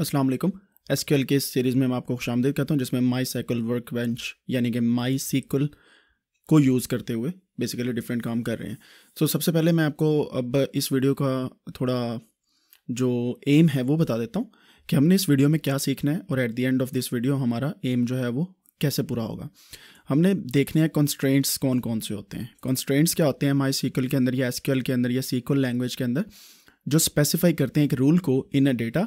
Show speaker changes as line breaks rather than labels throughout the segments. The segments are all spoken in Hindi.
असलम एस क्यू एल के इस सीरीज़ में मैं आपको खुश आमदीद कहता हूँ जिसमें माई साइकिल वर्क बेंच यानी कि माई सीक्वल को यूज़ करते हुए बेसिकली डिफरेंट काम कर रहे हैं तो so, सबसे पहले मैं आपको अब इस वीडियो का थोड़ा जो एम है वो बता देता हूँ कि हमने इस वीडियो में क्या सीखना है और at the end of this video हमारा एम जो है वो कैसे पूरा होगा हमने देखने हैं कॉन्स्ट्रेंट्स कौन कौन से होते हैं कॉन्स्ट्रेंट्स क्या होते हैं माई सीकुल के अंदर या एस के अंदर या सीक्वल लैंग्वेज के अंदर जो स्पेसिफाई करते हैं एक रूल को in a data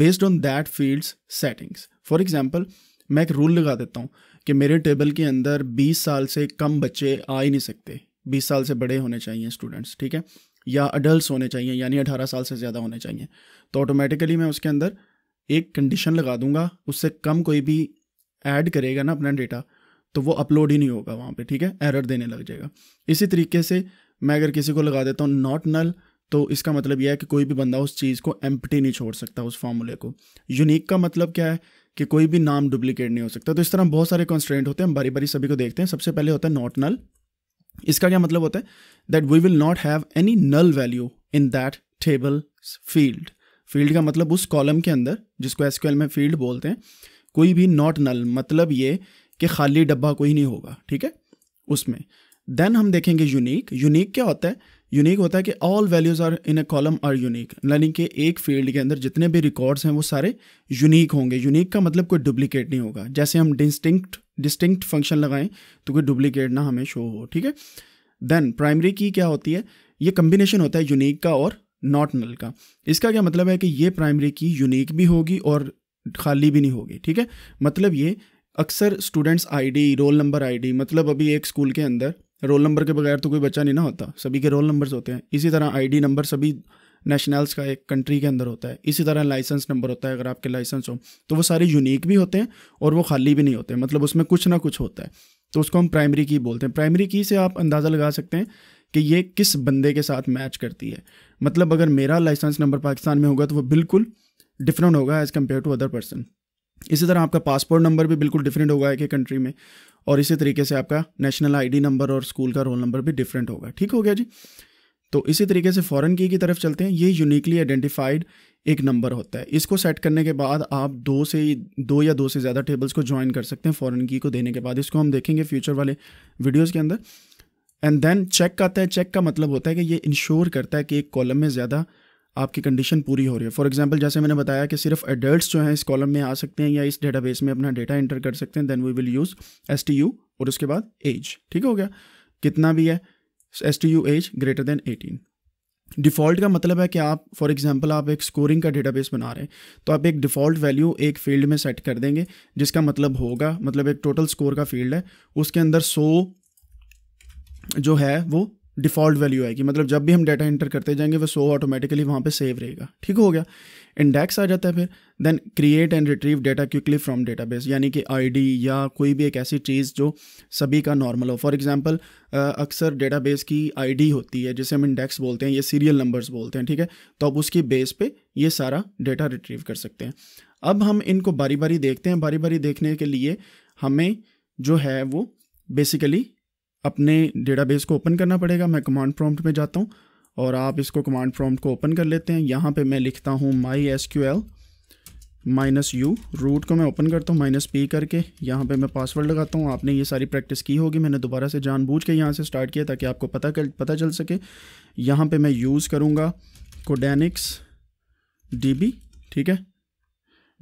based on that fields settings for example मैं एक रूल लगा देता हूँ कि मेरे टेबल के अंदर 20 साल से कम बच्चे आ ही नहीं सकते 20 साल से बड़े होने चाहिए स्टूडेंट्स ठीक है या अडल्ट होने चाहिए यानी 18 साल से ज़्यादा होने चाहिए तो ऑटोमेटिकली मैं उसके अंदर एक कंडीशन लगा दूंगा उससे कम कोई भी ऐड करेगा ना अपना डेटा तो वो अपलोड ही नहीं होगा वहाँ पे ठीक है एरर देने लग जाएगा इसी तरीके से मैं अगर किसी को लगा देता हूँ नॉट नल तो इसका मतलब यह है कि कोई भी बंदा उस चीज़ को एम्पटी नहीं छोड़ सकता उस फार्मूले को यूनिक का मतलब क्या है कि कोई भी नाम डुप्लीकेट नहीं हो सकता तो इस तरह बहुत सारे कॉन्स्टेंट होते हैं हम बारी बारी सभी को देखते हैं सबसे पहले होता है नॉट नल इसका क्या मतलब होता है that we will not have any null value in that table field field का मतलब उस कॉलम के अंदर जिसको एस में फील्ड बोलते हैं कोई भी नॉट नल मतलब ये कि खाली डब्बा कोई नहीं होगा ठीक है उसमें देन हम देखेंगे यूनिक यूनिक क्या होता है यूनिक होता है कि all values are in a column are unique यानी कि एक फील्ड के अंदर जितने भी रिकॉर्ड्स हैं वो सारे यूनिक होंगे यूनिक का मतलब कोई डुप्लीकेट नहीं होगा जैसे हम डिस्टिंक्ट डिस्टिंक्ट फंक्शन लगाएं तो कोई डुप्लीकेट ना हमें शो हो ठीक है देन प्राइमरी की क्या होती है ये कम्बिनेशन होता है यूनिक का और नॉट नल का इसका क्या मतलब है कि ये प्राइमरी की यूनिक भी होगी और खाली भी नहीं होगी ठीक है मतलब ये अक्सर students ID roll number ID मतलब अभी एक स्कूल के अंदर रोल नंबर के बगैर तो कोई बच्चा नहीं ना होता सभी के रोल नंबर्स होते हैं इसी तरह आईडी नंबर सभी नेशनल्स का एक कंट्री के अंदर होता है इसी तरह लाइसेंस नंबर होता है अगर आपके लाइसेंस हो तो वो सारे यूनिक भी होते हैं और वो खाली भी नहीं होते मतलब उसमें कुछ ना कुछ होता है तो उसको हम प्राइमरी की बोलते हैं प्राइमरी की से आप अंदाज़ा लगा सकते हैं कि ये किस बंदे के साथ मैच करती है मतलब अगर मेरा लाइसेंस नंबर पाकिस्तान में होगा तो वो बिल्कुल डिफरेंट होगा as compare to other person इसी तरह आपका पासपोर्ट नंबर भी बिल्कुल डिफरेंट होगा एक एक कंट्री में और इसी तरीके से आपका नेशनल आईडी नंबर और स्कूल का रोल नंबर भी डिफरेंट होगा ठीक हो गया जी तो इसी तरीके से फॉरेन की की तरफ चलते हैं ये यूनिकली आइडेंटिफाइड एक नंबर होता है इसको सेट करने के बाद आप दो से दो या दो से ज़्यादा टेबल्स को ज्वाइन कर सकते हैं फॉरन की को देने के बाद इसको हम देखेंगे फ्यूचर वाले वीडियोज़ के अंदर एंड देन चेक आता है चेक का मतलब होता है कि ये इंश्योर करता है कि एक कॉलम में ज़्यादा आपकी कंडीशन पूरी हो रही है फॉर एग्जाम्पल जैसे मैंने बताया कि सिर्फ एडल्ट्स जो हैं इस कॉलम में आ सकते हैं या इस डेटाबेस में अपना डेटा एंटर कर सकते हैं then we will use S T U और उसके बाद एज ठीक हो गया कितना भी है S T U age greater than eighteen default का मतलब है कि आप फॉर एग्जाम्पल आप एक स्कोरिंग का डेटाबेस बना रहे हैं तो आप एक डिफ़ॉल्ट वैल्यू एक फील्ड में सेट कर देंगे जिसका मतलब होगा मतलब एक टोटल स्कोर का फील्ड है उसके अंदर सौ जो है वो डिफ़ॉल्ट वैल्यू आएगी मतलब जब भी हम डाटा इंटर करते जाएंगे वो सो ऑटोमेटिकली वहाँ पे सेव रहेगा ठीक हो गया इंडेक्स आ जाता है फिर then create and retrieve data quickly from database यानी कि आईडी या कोई भी एक ऐसी चीज़ जो सभी का नॉर्मल हो फॉर एग्जांपल अक्सर डेटाबेस की आईडी होती है जिसे हम इंडेक्स बोलते हैं ये सीरियल नंबर्स बोलते हैं ठीक है तो अब उसकी बेस पे ये सारा डेटा रिट्रीव कर सकते हैं अब हम इनको बारी बारी देखते हैं बारी बारी देखने के लिए हमें जो है वो बेसिकली अपने डेटाबेस को ओपन करना पड़ेगा मैं कमांड प्रॉम्प्ट में जाता हूँ और आप इसको कमांड प्रॉम्प्ट को ओपन कर लेते हैं यहाँ पे मैं लिखता हूँ my S Q L minus u root को मैं ओपन करता हूँ माइनस पी करके यहाँ पे मैं पासवर्ड लगाता हूँ आपने ये सारी प्रैक्टिस की होगी मैंने दोबारा से जानबूझ के यहाँ से स्टार्ट किया ताकि आपको पता कर पता चल सके यहाँ पे मैं यूज़ करूँगा कोडेनिक्स डी ठीक है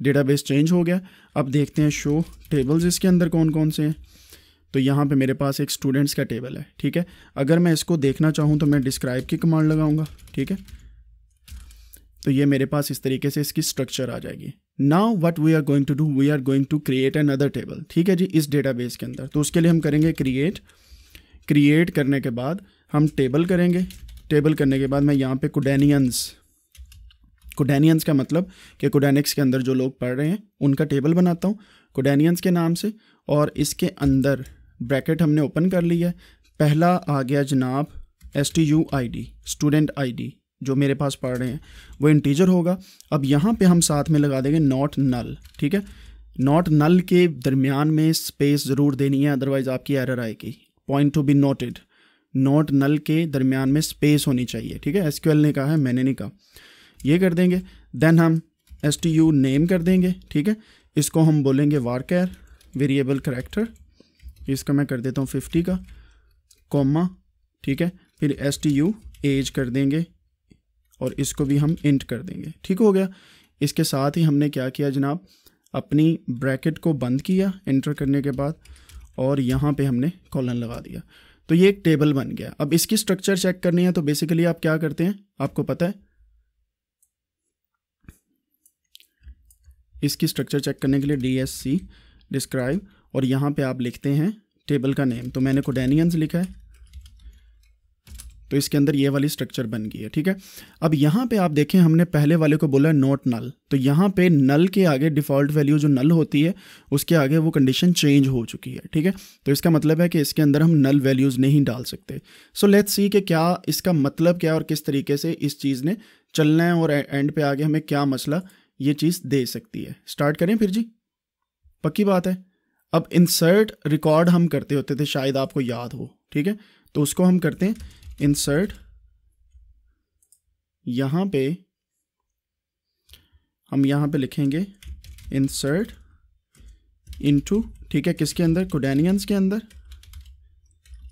डेटाबेस चेंज हो गया अब देखते हैं शो टेबल्स इसके अंदर कौन कौन से हैं तो यहाँ पे मेरे पास एक स्टूडेंट्स का टेबल है ठीक है अगर मैं इसको देखना चाहूँ तो मैं डिस्क्राइब की कमांड लगाऊंगा ठीक है तो ये मेरे पास इस तरीके से इसकी स्ट्रक्चर आ जाएगी now what we are going to do we are going to create another table ठीक है जी इस डेटा के अंदर तो उसके लिए हम करेंगे क्रिएट क्रिएट करने के बाद हम टेबल करेंगे टेबल करने के बाद मैं यहाँ पे कुडेनियंस कुडेनियंस का मतलब कि कुडेनिक्स के अंदर जो लोग पढ़ रहे हैं उनका टेबल बनाता हूँ कुडेनियंस के नाम से और इसके अंदर ब्रैकेट हमने ओपन कर ली है पहला आ गया जनाब S T U I D student I D जो मेरे पास पढ़ रहे हैं वो इंटीजर होगा अब यहाँ पे हम साथ में लगा देंगे नॉट नल ठीक है नॉट नल के दरमियान में स्पेस ज़रूर देनी है अदरवाइज़ आपकी एरर आएगी point to be noted not null के दरमियान में स्पेस होनी चाहिए ठीक है एस ने कहा है मैंने नहीं कहा ये कर देंगे देन हम एस नेम कर देंगे ठीक है इसको हम बोलेंगे वारकेयर वेरिएबल करेक्टर इसका मैं कर देता हूँ फिफ्टी का कॉमा ठीक है फिर एस टी यू एज कर देंगे और इसको भी हम इंट कर देंगे ठीक हो गया इसके साथ ही हमने क्या किया जनाब अपनी ब्रैकेट को बंद किया इंटर करने के बाद और यहाँ पे हमने कॉलन लगा दिया तो ये एक टेबल बन गया अब इसकी स्ट्रक्चर चेक करनी है तो बेसिकली आप क्या करते हैं आपको पता है इसकी स्ट्रक्चर चेक करने के लिए डी एस सी डिस्क्राइब और यहाँ पे आप लिखते हैं टेबल का नेम तो मैंने कोडेनियंस लिखा है तो इसके अंदर ये वाली स्ट्रक्चर बन गई है ठीक है अब यहाँ पे आप देखें हमने पहले वाले को बोला नोट नल तो यहाँ पे नल के आगे डिफ़ॉल्ट वैल्यू जो नल होती है उसके आगे वो कंडीशन चेंज हो चुकी है ठीक है तो इसका मतलब है कि इसके अंदर हम नल वैल्यूज़ नहीं डाल सकते सो लेट्स सी कि क्या इसका मतलब क्या है और किस तरीके से इस चीज़ ने चलना है और एंड पे आगे हमें क्या मसला ये चीज़ दे सकती है स्टार्ट करें फिर जी पक्की बात है अब इंसर्ट रिकॉर्ड हम करते होते थे शायद आपको याद हो ठीक है तो उसको हम करते हैं इंसर्ट यहां पे हम यहां पे लिखेंगे इंसर्ट इनटू ठीक है किसके अंदर कोडेनियंस के अंदर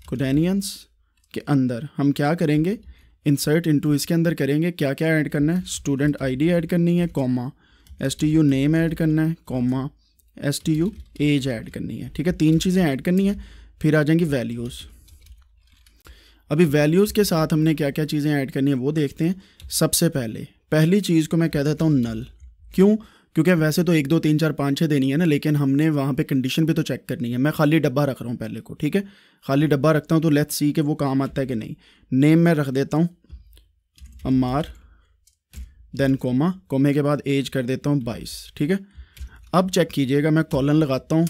कोडेनियंस के अंदर हम क्या करेंगे इंसर्ट इनटू इसके अंदर करेंगे क्या क्या ऐड करना है स्टूडेंट आईडी ऐड करनी है comma S T U name add करना है comma S T U age add करनी है ठीक है तीन चीज़ें ऐड करनी है फिर आ जाएंगी वैल्यूज़ अभी वैल्यूज़ के साथ हमने क्या क्या चीज़ें ऐड करनी है वो देखते हैं सबसे पहले पहली चीज़ को मैं कह देता हूँ नल क्यों क्योंकि वैसे तो एक दो तीन चार पाँच छः देनी है ना लेकिन हमने वहाँ पे कंडीशन भी तो चेक करनी है मैं खाली डब्बा रख रहा हूँ पहले को ठीक है खाली डब्बा रखता हूँ तो लेट्स सी के वो काम आता है कि नहीं नेम मैं रख देता हूँ अम्मार देन कोमा कोमे के बाद एज कर देता हूँ बाईस ठीक है अब चेक कीजिएगा मैं कॉलन लगाता हूँ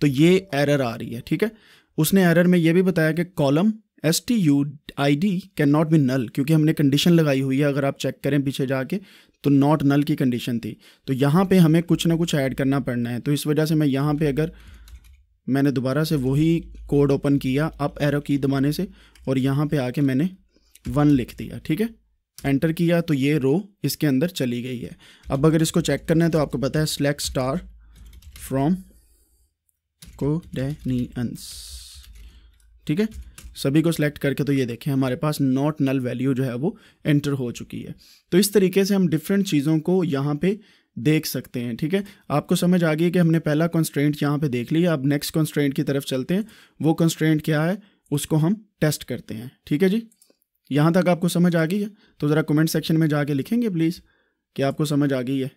तो ये एरर आ रही है ठीक है उसने एरर में ये भी बताया कि column S T U I D can not be null क्योंकि हमने कंडीशन लगाई हुई है अगर आप चेक करें पीछे जाके तो नॉट नल की कंडीशन थी तो यहाँ पे हमें कुछ ना कुछ ऐड करना पड़ना है तो इस वजह से मैं यहाँ पे अगर मैंने दोबारा से वही कोड ओपन किया अप एरो की दबाने से और यहाँ पे आके मैंने वन लिख दिया ठीक है एंटर किया तो ये रो इसके अंदर चली गई है अब अगर इसको चेक करना है तो आपको पता है स्लैक स्टार फ्रॉम कोडेनियंस ठीक है सभी को सिलेक्ट करके तो ये देखें हमारे पास नॉट नल वैल्यू जो है वो एंटर हो चुकी है तो इस तरीके से हम डिफरेंट चीज़ों को यहाँ पे देख सकते हैं ठीक है आपको समझ आ गई कि हमने पहला कॉन्स्ट्रेंट यहाँ पे देख लिया अब नेक्स्ट कॉन्स्ट्रेंट की तरफ चलते हैं वो कॉन्स्ट्रेंट क्या है उसको हम टेस्ट करते हैं ठीक है जी यहाँ तक आपको समझ आ गई है तो ज़रा कमेंट सेक्शन में जाके लिखेंगे प्लीज़ कि आपको समझ आ गई है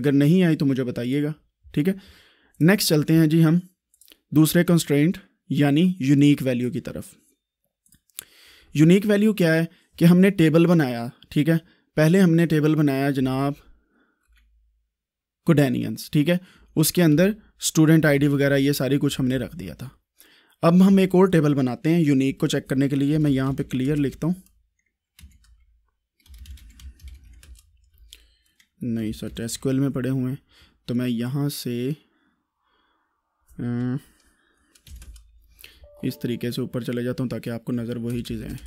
अगर नहीं आई तो मुझे बताइएगा ठीक है नेक्स्ट चलते हैं जी हम दूसरे कंस्ट्रेंट यानी यूनिक वैल्यू की तरफ यूनिक वैल्यू क्या है कि हमने टेबल बनाया ठीक है पहले हमने टेबल बनाया जनाब कुडेनियंस ठीक है उसके अंदर स्टूडेंट आईडी वगैरह ये सारी कुछ हमने रख दिया था अब हम एक और टेबल बनाते हैं यूनिक को चेक करने के लिए मैं यहाँ पे क्लियर लिखता हूँ नहीं सर टेस्ट में पड़े हुए हैं तो मैं यहाँ से इस तरीके से ऊपर चले जाता हूँ ताकि आपको नज़र वही चीज़ें हैं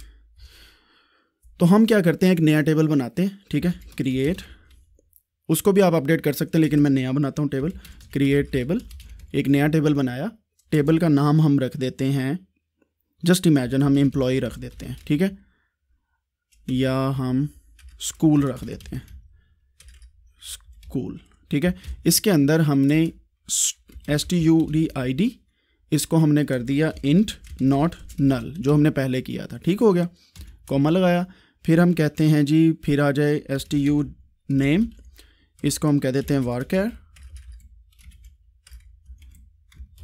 तो हम क्या करते हैं एक नया टेबल बनाते हैं ठीक है क्रिएट उसको भी आप अपडेट कर सकते हैं लेकिन मैं नया बनाता हूँ टेबल क्रिएट टेबल एक नया टेबल बनाया टेबल का नाम हम रख देते हैं जस्ट इमेजन हम एम्प्लॉय रख देते हैं ठीक है या हम स्कूल रख देते हैं स्कूल ठीक है इसके अंदर हमने S T U D I D इसको हमने कर दिया इंट नॉट नल जो हमने पहले किया था ठीक हो गया कॉमा लगाया फिर हम कहते हैं जी फिर आ जाए एस टी यू नेम इसको हम कह देते हैं वारकेयर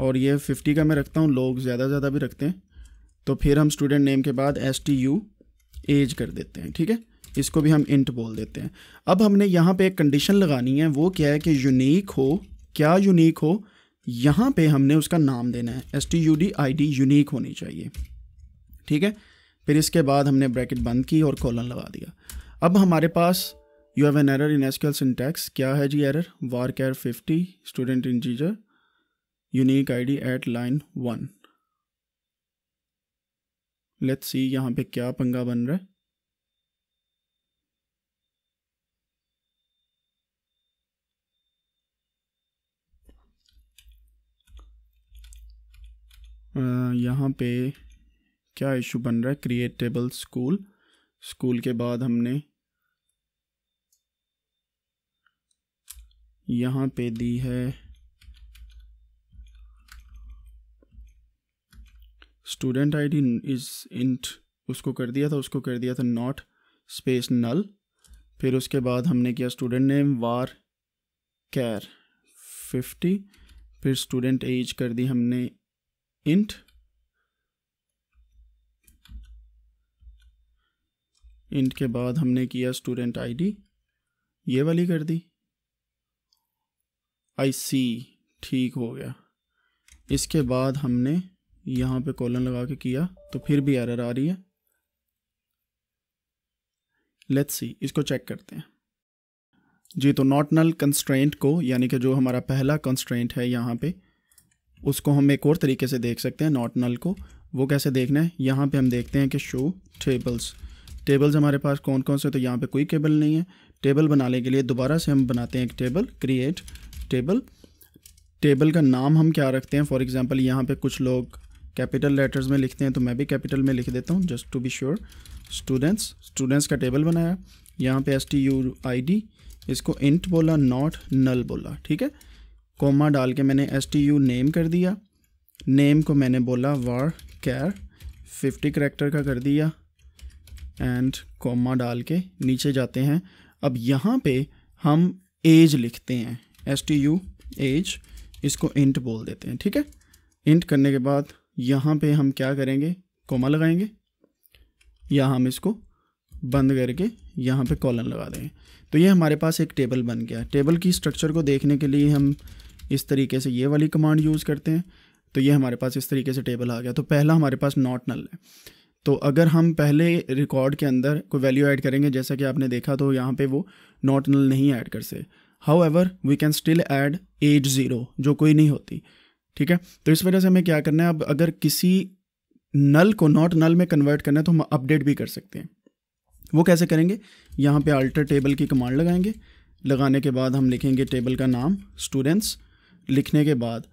और ये फिफ्टी का मैं रखता हूँ लोग ज़्यादा से ज़्यादा भी रखते हैं तो फिर हम स्टूडेंट नेम के बाद एस टी यू एज कर देते हैं ठीक है इसको भी हम इंट बोल देते हैं अब हमने यहाँ पे एक कंडीशन लगानी है वो क्या है कि यूनिक हो क्या यूनिक हो यहाँ पे हमने उसका नाम देना है S T U D I D unique होनी चाहिए ठीक है फिर इसके बाद हमने ब्रैकेट बंद की और कॉलन लगा दिया अब हमारे पास you have an error in SQL syntax क्या है जी error varchar fifty student integer unique I D at line one let's see यहाँ पे क्या पंगा बन रहा है यहाँ पे क्या इशू बन रहा है क्रिएटेबल स्कूल स्कूल के बाद हमने यहाँ पे दी है स्टूडेंट आईडी इज इंट उसको कर दिया था उसको कर दिया था नॉट स्पेस नल फिर उसके बाद हमने किया student name varchar fifty फिर स्टूडेंट एज कर दी हमने int इंट के बाद हमने किया स्टूडेंट आईडी ये वाली कर दी आई सी ठीक हो गया इसके बाद हमने यहाँ पे कॉलन लगा के किया तो फिर भी एरर आ रही है लेट्स सी इसको चेक करते हैं जी तो नॉट नल कंस्ट्रेंट को यानी कि जो हमारा पहला कंस्ट्रेंट है यहाँ पे उसको हम एक और तरीके से देख सकते हैं नॉट नल को वो कैसे देखना है यहाँ पे हम देखते हैं कि शो टेबल्स टेबल्स हमारे पास कौन कौन से तो यहाँ पे कोई केबल नहीं है टेबल बनाने के लिए दोबारा से हम बनाते हैं एक टेबल क्रिएट टेबल टेबल का नाम हम क्या रखते हैं फॉर एग्ज़ाम्पल यहाँ पे कुछ लोग कैपिटल लेटर्स में लिखते हैं तो मैं भी कैपिटल में लिख देता हूँ just to be sure students students का टेबल बनाया यहाँ पे S T U I D इसको इंट बोला नॉट नल बोला ठीक है कोमा डाल के मैंने एस टी यू नेम कर दिया नेम को मैंने बोला वार कैर फिफ्टी करेक्टर का कर दिया एंड कोमा डाल के नीचे जाते हैं अब यहाँ पे हम एज लिखते हैं एस टी यू एज इसको इंट बोल देते हैं ठीक है इंट करने के बाद यहाँ पे हम क्या करेंगे कोमा लगाएंगे या हम इसको बंद करके यहाँ पे कॉलन लगा देंगे तो ये हमारे पास एक टेबल बन गया टेबल की स्ट्रक्चर को देखने के लिए हम इस तरीके से ये वाली कमांड यूज़ करते हैं तो ये हमारे पास इस तरीके से टेबल आ गया तो पहला हमारे पास नॉट नल है तो अगर हम पहले रिकॉर्ड के अंदर कोई वैल्यू ऐड करेंगे जैसा कि आपने देखा तो यहाँ पे वो नॉट नल नहीं ऐड कर सकते however we can still add age zero जो कोई नहीं होती ठीक है तो इस वजह से हमें क्या करना है अब अगर किसी नल को नॉट नल में कन्वर्ट करना है तो हम अपडेट भी कर सकते हैं वो कैसे करेंगे यहाँ पे अल्टर टेबल की कमांड लगाएंगे लगाने के बाद हम लिखेंगे टेबल का नाम स्टूडेंट्स लिखने के बाद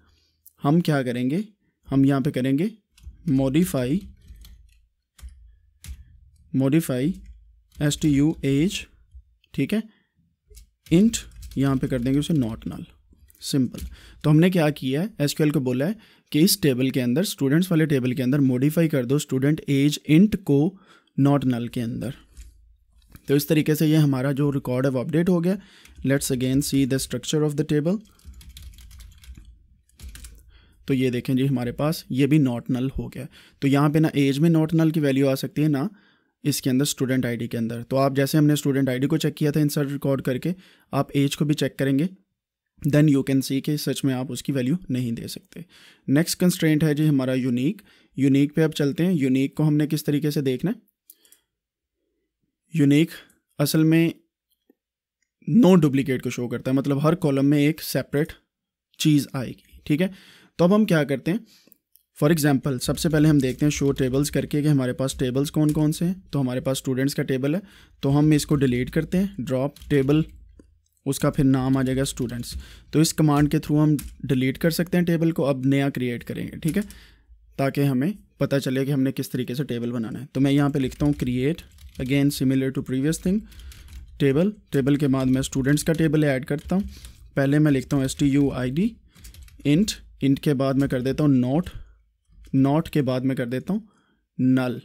हम क्या करेंगे हम यहाँ पे करेंगे modify modify S T U age ठीक है इंट यहाँ पे कर देंगे उसे नॉट नल सिंपल तो हमने क्या किया है एस को बोला है कि इस टेबल के अंदर स्टूडेंट्स वाले टेबल के अंदर मॉडिफाई कर दो स्टूडेंट एज इंट को नॉट नल के अंदर तो इस तरीके से ये हमारा जो रिकॉर्ड है वो अपडेट हो गया let's again see the structure of the table तो ये देखें जी हमारे पास ये भी नॉट नल हो गया तो यहाँ पे ना एज में नॉट नल की वैल्यू आ सकती है ना इसके अंदर स्टूडेंट आईडी के अंदर तो आप जैसे हमने स्टूडेंट आईडी को चेक किया था इंसर्ट रिकॉर्ड करके आप एज को भी चेक करेंगे देन यू कैन सी के सच में आप उसकी वैल्यू नहीं दे सकते नेक्स्ट कंस्ट्रेंट है जी हमारा यूनिक यूनिक पे आप चलते हैं यूनिक को हमने किस तरीके से देखना है यूनिक असल में नो डुप्लीकेट को शो करता है मतलब हर कॉलम में एक सेपरेट चीज़ आएगी ठीक है तो अब हम क्या करते हैं फॉर एग्जाम्पल सबसे पहले हम देखते हैं शो टेबल्स करके कि हमारे पास टेबल्स कौन कौन से हैं तो हमारे पास स्टूडेंट्स का टेबल है तो हम इसको डिलीट करते हैं ड्रॉप टेबल उसका फिर नाम आ जाएगा स्टूडेंट्स तो इस कमांड के थ्रू हम डिलीट कर सकते हैं टेबल को अब नया क्रिएट करेंगे ठीक है ताकि हमें पता चले कि हमने किस तरीके से टेबल बनाना है तो मैं यहाँ पे लिखता हूँ create again similar to previous thing table table के बाद मैं स्टूडेंट्स का टेबल ऐड करता हूँ पहले मैं लिखता हूँ S T U I D int int के बाद मैं कर देता हूँ नॉट नॉट के बाद मैं कर देता हूँ नल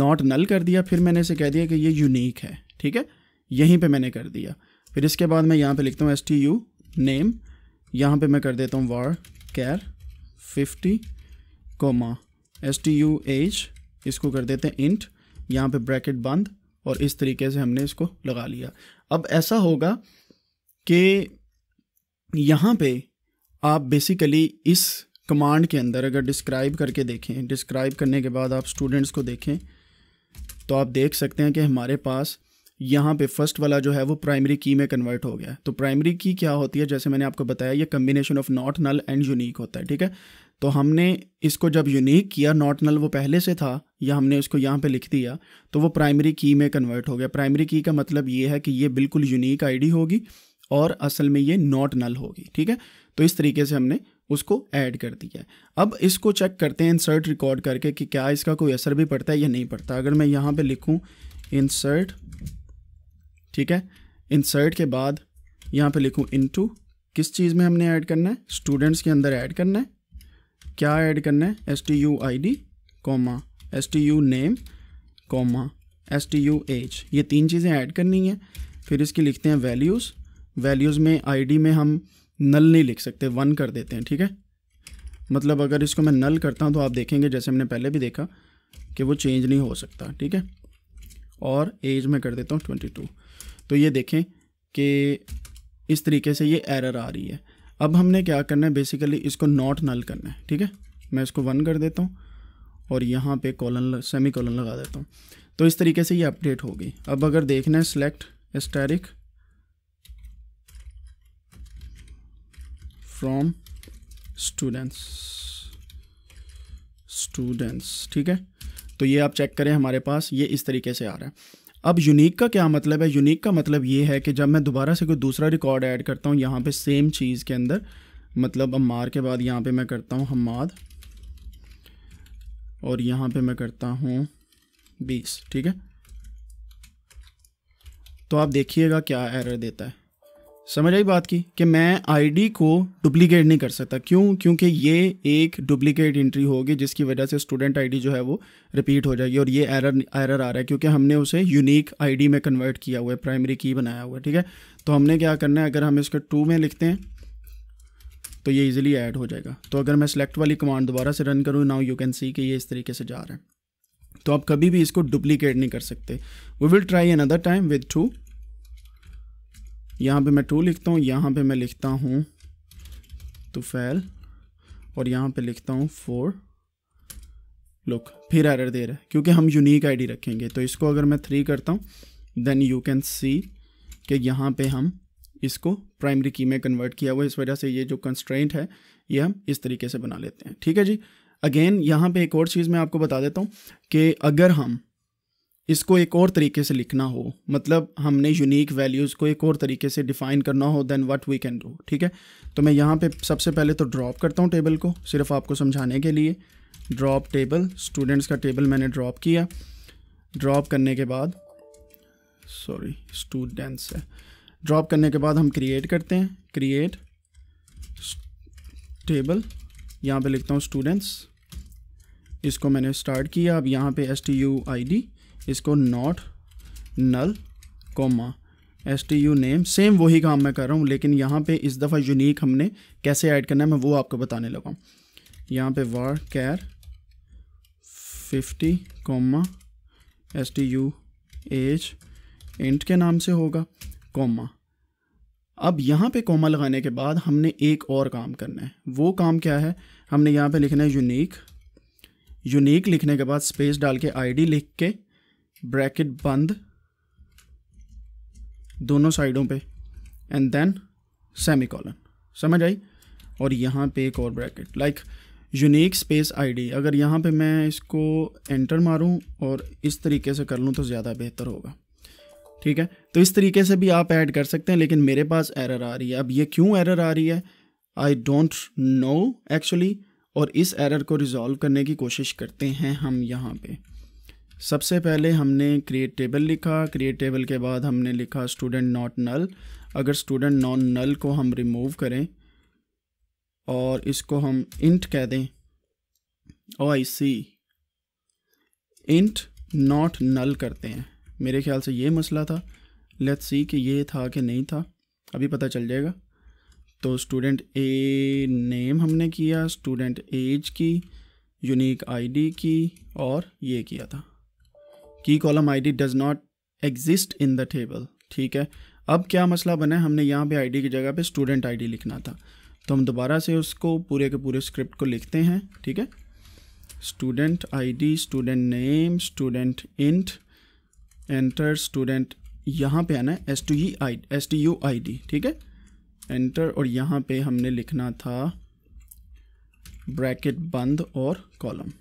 नॉट नल कर दिया फिर मैंने इसे कह दिया कि ये यूनिक है ठीक है यहीं पे मैंने कर दिया फिर इसके बाद मैं यहाँ पे लिखता हूँ एस टी यू नेम यहाँ पे मैं कर देता हूँ varchar fifty comma S T U age इसको कर देते हैं इंट यहाँ पे ब्रैकेट बंद और इस तरीके से हमने इसको लगा लिया अब ऐसा होगा कि यहाँ पे आप बेसिकली इस कमांड के अंदर अगर डिस्क्राइब करके देखें डिस्क्राइब करने के बाद आप स्टूडेंट्स को देखें तो आप देख सकते हैं कि हमारे पास यहाँ पे फर्स्ट वाला जो है वो प्राइमरी की में कन्वर्ट हो गया तो प्राइमरी की क्या होती है जैसे मैंने आपको बताया ये combination of not null and unique होता है ठीक है तो हमने इसको जब यूनिक किया नॉट नल वो पहले से था या हमने इसको यहाँ पे लिख दिया तो वो प्राइमरी की में कन्वर्ट हो गया प्राइमरी की का मतलब ये है कि ये बिल्कुल यूनिक आईडी होगी और असल में ये नॉट नल होगी ठीक है तो इस तरीके से हमने उसको ऐड कर दिया है अब इसको चेक करते हैं इंसर्ट रिकॉर्ड करके कि क्या इसका कोई असर भी पड़ता है या नहीं पड़ता अगर मैं यहाँ पे लिखूँ इंसर्ट ठीक है इंसर्ट के बाद यहाँ पे लिखूँ इनटू किस चीज़ में हमने ऐड करना है स्टूडेंट्स के अंदर ऐड करना है क्या ऐड करना है S T U I D comma S T U name comma S T U age ये तीन चीज़ें ऐड करनी है फिर इसकी लिखते हैं वैल्यूज़ वैल्यूज़ में आई में हम नल नहीं लिख सकते वन कर देते हैं ठीक है मतलब अगर इसको मैं नल करता हूँ तो आप देखेंगे जैसे हमने पहले भी देखा कि वो चेंज नहीं हो सकता ठीक है और एज में कर देता हूँ ट्वेंटी टू तो ये देखें कि इस तरीके से ये एरर आ रही है अब हमने क्या करना है बेसिकली इसको नॉट नल करना है ठीक है मैं इसको वन कर देता हूँ और यहाँ पे कॉलन सेमी कॉलन लगा देता हूँ तो इस तरीके से ये अपडेट होगी अब अगर देखना है select asterisk from students students ठीक है तो ये आप चेक करें हमारे पास ये इस तरीके से आ रहा है अब यूनिक का क्या मतलब है यूनिक का मतलब ये है कि जब मैं दोबारा से कोई दूसरा रिकॉर्ड ऐड करता हूँ यहाँ पे सेम चीज़ के अंदर मतलब मार के बाद यहाँ पे मैं करता हूँ हमाद और यहाँ पे मैं करता हूँ बीस ठीक है तो आप देखिएगा क्या एरर देता है समझ आई बात की कि मैं आईडी को डुप्लीकेट नहीं कर सकता क्यों क्योंकि ये एक डुप्लीकेट एंट्री होगी जिसकी वजह से स्टूडेंट आईडी जो है वो रिपीट हो जाएगी और ये एरर एरर आ रहा है क्योंकि हमने उसे यूनिक आईडी में कन्वर्ट किया हुआ है प्राइमरी की बनाया हुआ है ठीक है तो हमने क्या करना है अगर हम इसको टू में लिखते हैं तो ये इजीली ऐड हो जाएगा तो अगर मैं सेलेक्ट वाली कमांड दोबारा से रन करूँ नाउ यू कैन सी कि ये इस तरीके से जा रहा है तो आप कभी भी इसको डुप्लीकेट नहीं कर सकते we will try another time with two यहाँ पे मैं टू लिखता हूँ यहाँ पे मैं लिखता हूँ तो फैल और यहाँ पे लिखता हूँ फोर लुक फिर एरर दे रहा है क्योंकि हम यूनिक आईडी रखेंगे तो इसको अगर मैं थ्री करता हूँ देन यू कैन सी कि यहाँ पे हम इसको प्राइमरी की में कन्वर्ट किया हुआ इस वजह से ये जो कंस्ट्रेंट है ये हम इस तरीके से बना लेते हैं ठीक है जी अगेन यहाँ पे एक और चीज़ मैं आपको बता देता हूँ कि अगर हम इसको एक और तरीके से लिखना हो मतलब हमने यूनिक वैल्यूज़ को एक और तरीके से डिफ़ाइन करना हो then what we can do ठीक है तो मैं यहाँ पे सबसे पहले तो ड्रॉप करता हूँ टेबल को सिर्फ आपको समझाने के लिए ड्रॉप टेबल स्टूडेंट्स का टेबल मैंने ड्रॉप किया ड्रॉप करने के बाद सॉरी स्टूडेंट्स है ड्रॉप करने के बाद हम क्रिएट करते हैं क्रिएट टेबल यहाँ पर लिखता हूँ स्टूडेंट्स इसको मैंने स्टार्ट किया अब यहाँ पे S T U I D इसको not null comma S T U name same वही काम मैं कर रहा हूँ लेकिन यहाँ पे इस दफ़ा यूनिक हमने कैसे ऐड करना है मैं वो आपको बताने लगा हूँ यहाँ पे varchar fifty comma S T U age int के नाम से होगा कोमा अब यहाँ पे कोमा लगाने के बाद हमने एक और काम करना है वो काम क्या है हमने यहाँ पे लिखना है यूनिक यूनिक लिखने के बाद स्पेस डाल के आईडी लिख के ब्रैकेट बंद दोनों साइडों पे एंड देन सेमी कॉलन समझ आई और यहाँ पे एक और bracket like unique space ID अगर यहाँ पे मैं इसको एंटर मारूँ और इस तरीके से कर लूँ तो ज़्यादा बेहतर होगा ठीक है तो इस तरीके से भी आप ऐड कर सकते हैं लेकिन मेरे पास एरर आ रही है अब ये क्यों एरर आ रही है आई डोंट नो एक्चुअली और इस एरर को रिजॉल्व करने की कोशिश करते हैं हम यहाँ पे सबसे पहले हमने क्रिएट टेबल लिखा क्रिएट टेबल के बाद हमने लिखा स्टूडेंट नॉट नल अगर स्टूडेंट नॉन नल को हम रिमूव करें और इसको हम इंट कह दें ओ आई सी इंट नॉट नल करते हैं मेरे ख्याल से ये मसला था लेट्स सी कि ये था कि नहीं था अभी पता चल जाएगा तो स्टूडेंट ए नेम हमने किया स्टूडेंट एज की यूनिक आईडी की और ये किया था की column ID does not exist in the table ठीक है अब क्या मसला बना हमने यहाँ पे आईडी की जगह पे स्टूडेंट आईडी लिखना था तो हम दोबारा से उसको पूरे के पूरे स्क्रिप्ट को लिखते हैं ठीक है student ID student name student int enter student यहाँ पे आना है S to E I S T U I D ठीक है एंटर और यहाँ पे हमने लिखना था ब्रैकेट बंद और कॉलम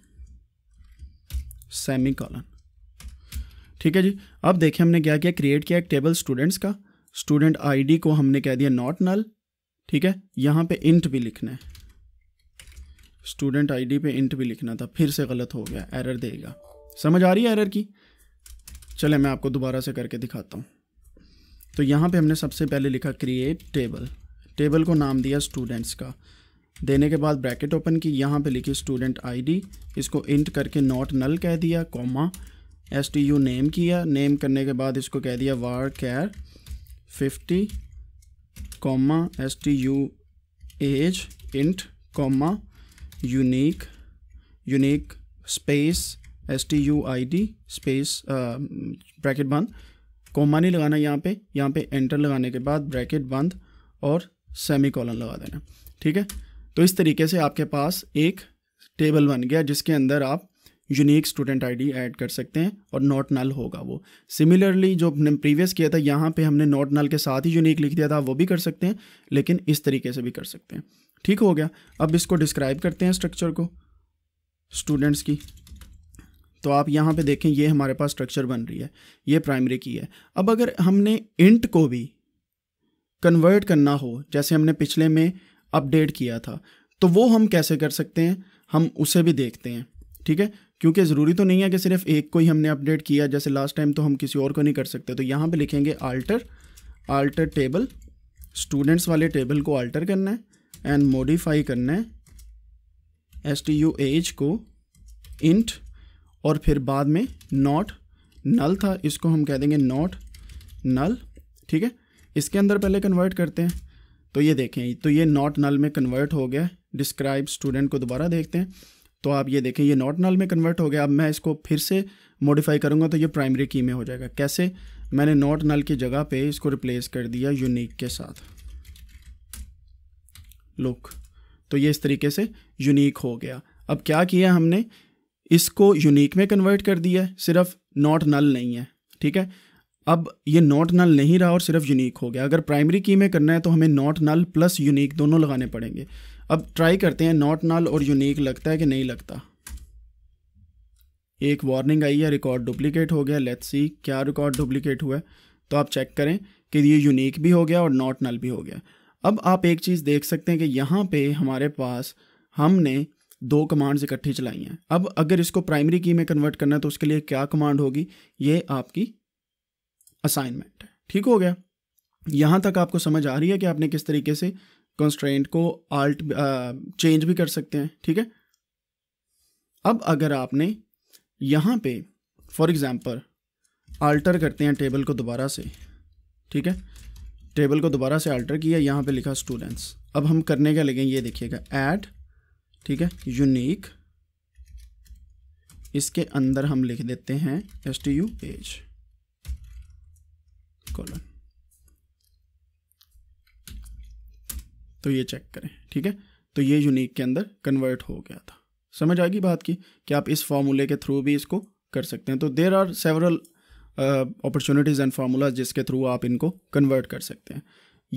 सेमी कॉलम ठीक है जी अब देखिए हमने क्या किया क्रिएट किया एक टेबल स्टूडेंट्स का स्टूडेंट आईडी को हमने कह दिया नॉट नल ठीक है यहाँ पे इंट भी लिखना है स्टूडेंट आईडी पे इंट भी लिखना था फिर से गलत हो गया एरर देगा समझ आ रही है एरर की चले मैं आपको दोबारा से करके दिखाता हूँ तो यहाँ पे हमने सबसे पहले लिखा क्रिएट टेबल टेबल को नाम दिया स्टूडेंट्स का देने के बाद ब्रैकेट ओपन की यहाँ पे लिखी स्टूडेंट आईडी इसको इंट करके नॉट नल कह दिया comma S T U name किया नेम करने के बाद इसको कह दिया varchar fifty comma S T U age int comma unique unique space S T U I D space bracket बंद कॉमा नहीं लगाना यहाँ पे यहाँ पे एंटर लगाने के बाद ब्रैकेट बंद और सेमी कॉलन लगा देना ठीक है तो इस तरीके से आपके पास एक टेबल बन गया जिसके अंदर आप यूनिक स्टूडेंट आईडी ऐड कर सकते हैं और नॉट नल होगा वो सिमिलरली जो हमने प्रीवियस किया था यहाँ पे हमने नॉट नल के साथ ही यूनिक लिख दिया था वो भी कर सकते हैं लेकिन इस तरीके से भी कर सकते हैं ठीक हो गया अब इसको डिस्क्राइब करते हैं स्ट्रक्चर को स्टूडेंट्स की तो आप यहाँ पे देखें ये हमारे पास स्ट्रक्चर बन रही है ये प्राइमरी की है अब अगर हमने इंट को भी कन्वर्ट करना हो जैसे हमने पिछले में अपडेट किया था तो वो हम कैसे कर सकते हैं हम उसे भी देखते हैं ठीक है क्योंकि ज़रूरी तो नहीं है कि सिर्फ एक को ही हमने अपडेट किया जैसे लास्ट टाइम तो हम किसी और को नहीं कर सकते तो यहाँ पे लिखेंगे आल्टर आल्टर टेबल स्टूडेंट्स वाले टेबल को आल्टर करना है एंड मॉडिफाई करना है एस टी यू एज को इंट और फिर बाद में नॉट नल था इसको हम कह देंगे नॉट नल ठीक है इसके अंदर पहले कन्वर्ट करते हैं तो ये देखें तो ये नॉट नल में कन्वर्ट हो गया डिस्क्राइब स्टूडेंट को दोबारा देखते हैं तो आप ये देखें ये नॉट नल में कन्वर्ट हो गया अब मैं इसको फिर से मॉडिफाई करूँगा तो ये प्राइमरी की में हो जाएगा कैसे मैंने नॉट नल की जगह पे इसको रिप्लेस कर दिया यूनिक के साथ लुक तो ये इस तरीके से यूनिक हो गया अब क्या किया हमने इसको यूनिक में कन्वर्ट कर दिया है सिर्फ नॉट नल नहीं है ठीक है अब ये नॉट नल नहीं रहा और सिर्फ यूनिक हो गया अगर प्राइमरी की में करना है तो हमें नॉट नल प्लस यूनिक दोनों लगाने पड़ेंगे अब ट्राई करते हैं नॉट नाल और यूनिक लगता है कि नहीं लगता एक वार्निंग आई है रिकॉर्ड डुप्लीकेट हो गया लेट्स सी क्या रिकॉर्ड डुप्लीकेट हुआ है तो आप चेक करें कि ये यूनिक भी हो गया और नॉट नल भी हो गया अब आप एक चीज़ देख सकते हैं कि यहाँ पे हमारे पास हमने दो कमांड्स इकट्ठी चलाई हैं अब अगर इसको प्राइमरी की में कन्वर्ट करना है तो उसके लिए क्या कमांड होगी ये आपकी असाइनमेंट है ठीक हो गया यहाँ तक आपको समझ आ रही है कि आपने किस तरीके से कंस्ट्रेंट को आल्ट चेंज uh, भी कर सकते हैं ठीक है अब अगर आपने यहाँ पे फॉर एग्ज़ाम्पल आल्टर करते हैं टेबल को दोबारा से ठीक है टेबल को दोबारा से आल्टर किया यहाँ पे लिखा स्टूडेंट्स अब हम करने का लगे ये देखिएगा ऐड ठीक है यूनिक इसके अंदर हम लिख देते हैं S T U page colon तो ये चेक करें ठीक है तो ये यूनिक के अंदर कन्वर्ट हो गया था समझ आएगी बात की कि आप इस फॉर्मूले के थ्रू भी इसको कर सकते हैं तो there are several opportunities and formulas जिसके थ्रू आप इनको कन्वर्ट कर सकते हैं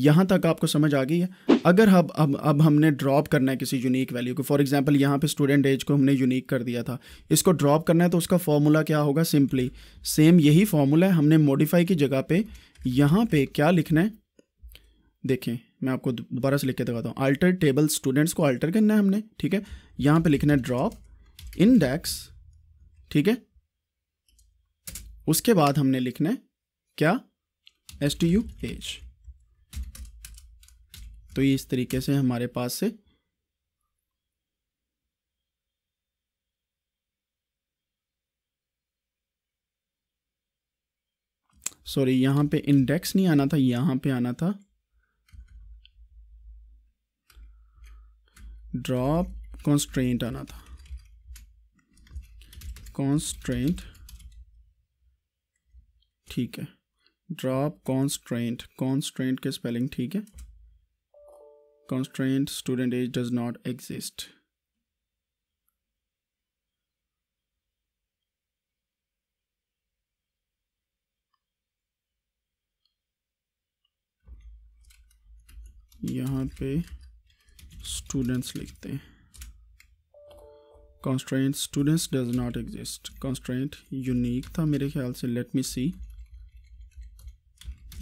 यहाँ तक आपको समझ आ गई है अगर हम अब अब हमने ड्रॉप करना है किसी यूनिक वैल्यू को फॉर एग्जांपल यहाँ पे स्टूडेंट एज को हमने यूनिक कर दिया था इसको ड्रॉप करना है तो उसका फॉर्मूला क्या होगा सिंपली सेम यही फॉर्मूला है हमने मॉडिफाई की जगह पे यहाँ पे क्या लिखना है देखें मैं आपको दोबारा से लिख के दिखाता हूँ अल्टर टेबल स्टूडेंट्स को अल्टर करना है हमने ठीक है यहाँ पे लिखना है ड्रॉप इंडेक्स ठीक है उसके बाद हमने लिखना है क्या एस टी यू एज तो ये इस तरीके से हमारे पास से सॉरी यहां पे इंडेक्स नहीं आना था यहां पे आना था ड्रॉप कॉन्स्ट्रेंट आना था कॉन्स्ट्रेंट ठीक है ड्रॉप कॉन्स्ट्रेंट कॉन्स्ट्रेंट के स्पेलिंग ठीक है constraint student age does not exist यहाँ पे स्टूडेंट्स लिखते हैं constraint students does not exist constraint unique था मेरे ख्याल से लेट मी सी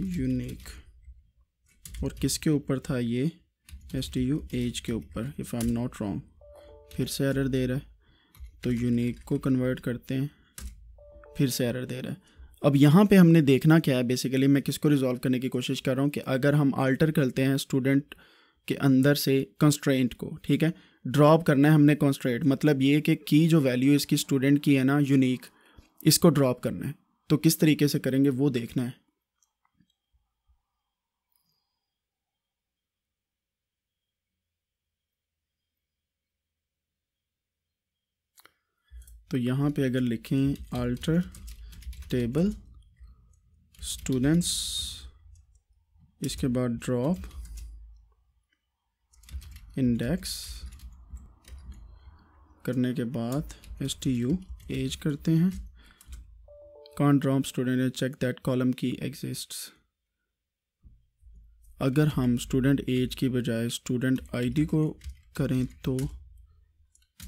यूनिक और किसके ऊपर था ये एस टी यू एज के ऊपर if I am not wrong फिर से एरर दे रहा है तो यूनिक को कन्वर्ट करते हैं फिर से एरर दे रहा है अब यहाँ पे हमने देखना क्या है बेसिकली मैं किसको रिजॉल्व करने की कोशिश कर रहा हूँ कि अगर हम आल्टर करते हैं स्टूडेंट के अंदर से कंस्ट्रेंट को ठीक है ड्रॉप करना है हमने कॉन्स्ट्रेट मतलब ये कि की जो वैल्यू इसकी स्टूडेंट की है ना यूनिक इसको ड्रॉप करना है तो किस तरीके से करेंगे वो देखना है तो यहाँ पे अगर लिखें अल्टर टेबल स्टूडेंट्स इसके बाद ड्रॉप इंडेक्स करने के बाद एस टी यू एज करते हैं can't drop student check that column key exist अगर हम स्टूडेंट एज की बजाय स्टूडेंट आईडी को करें तो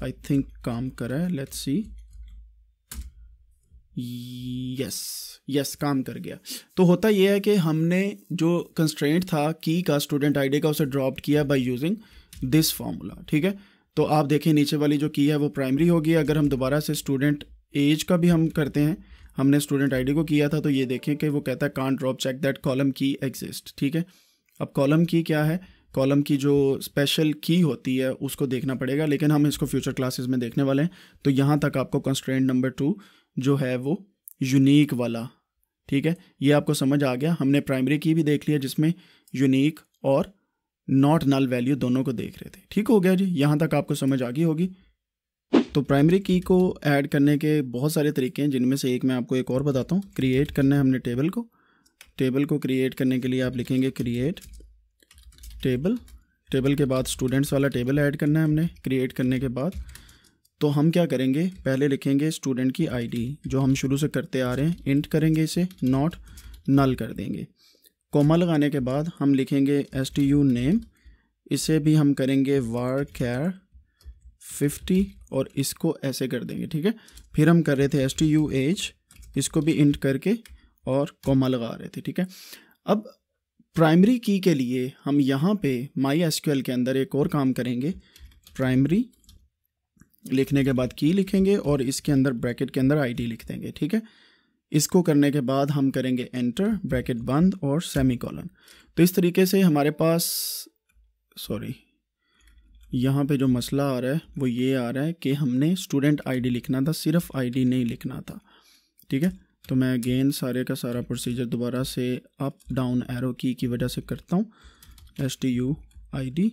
आई थिंक काम करें लेट्स सी यस यस काम कर गया तो होता यह है कि हमने जो कंस्ट्रेंट था की का स्टूडेंट आईडी का उसे ड्रॉप किया बाय यूजिंग दिस फॉर्मूला ठीक है तो आप देखें नीचे वाली जो की है वो प्राइमरी होगी अगर हम दोबारा से स्टूडेंट एज का भी हम करते हैं हमने स्टूडेंट आईडी को किया था तो ये देखें कि वो कहता है can't drop check that column key exist ठीक है अब कॉलम की क्या है कॉलम की जो स्पेशल की होती है उसको देखना पड़ेगा लेकिन हम इसको फ्यूचर क्लासेस में देखने वाले हैं तो यहाँ तक आपको कंस्ट्रेंट नंबर टू जो है वो यूनिक वाला ठीक है ये आपको समझ आ गया हमने प्राइमरी की भी देख लिया जिसमें यूनिक और नॉट नल वैल्यू दोनों को देख रहे थे ठीक हो गया जी यहाँ तक आपको समझ आ गई होगी तो प्राइमरी की को ऐड करने के बहुत सारे तरीके हैं जिनमें से एक मैं आपको एक और बताता हूँ क्रिएट करना है हमने टेबल को टेबल को क्रिएट करने के लिए आप लिखेंगे क्रिएट टेबल टेबल के बाद स्टूडेंट्स वाला टेबल ऐड करना है हमने क्रिएट करने के बाद तो हम क्या करेंगे पहले लिखेंगे स्टूडेंट की आईडी जो हम शुरू से करते आ रहे हैं इंट करेंगे इसे नॉट नल कर देंगे कोमा लगाने के बाद हम लिखेंगे एस टी यू नेम इसे भी हम करेंगे वार कैर फिफ्टी और इसको ऐसे कर देंगे ठीक है फिर हम कर रहे थे एस टी यू एज इसको भी इंट करके और कोमा लगा रहे थे ठीक है अब प्राइमरी की के लिए हम यहाँ पे माई एस के अंदर एक और काम करेंगे प्राइमरी लिखने के बाद की लिखेंगे और इसके अंदर ब्रैकेट के अंदर आईडी लिख देंगे ठीक है इसको करने के बाद हम करेंगे एंटर ब्रैकेट बंद और सेमी कॉलन तो इस तरीके से हमारे पास सॉरी यहाँ पे जो मसला आ रहा है वो ये आ रहा है कि हमने स्टूडेंट आईडी लिखना था सिर्फ आईडी नहीं लिखना था ठीक है तो मैं अगेन सारे का सारा प्रोसीजर दोबारा से अप डाउन एरो की की वजह से करता हूँ S T U I D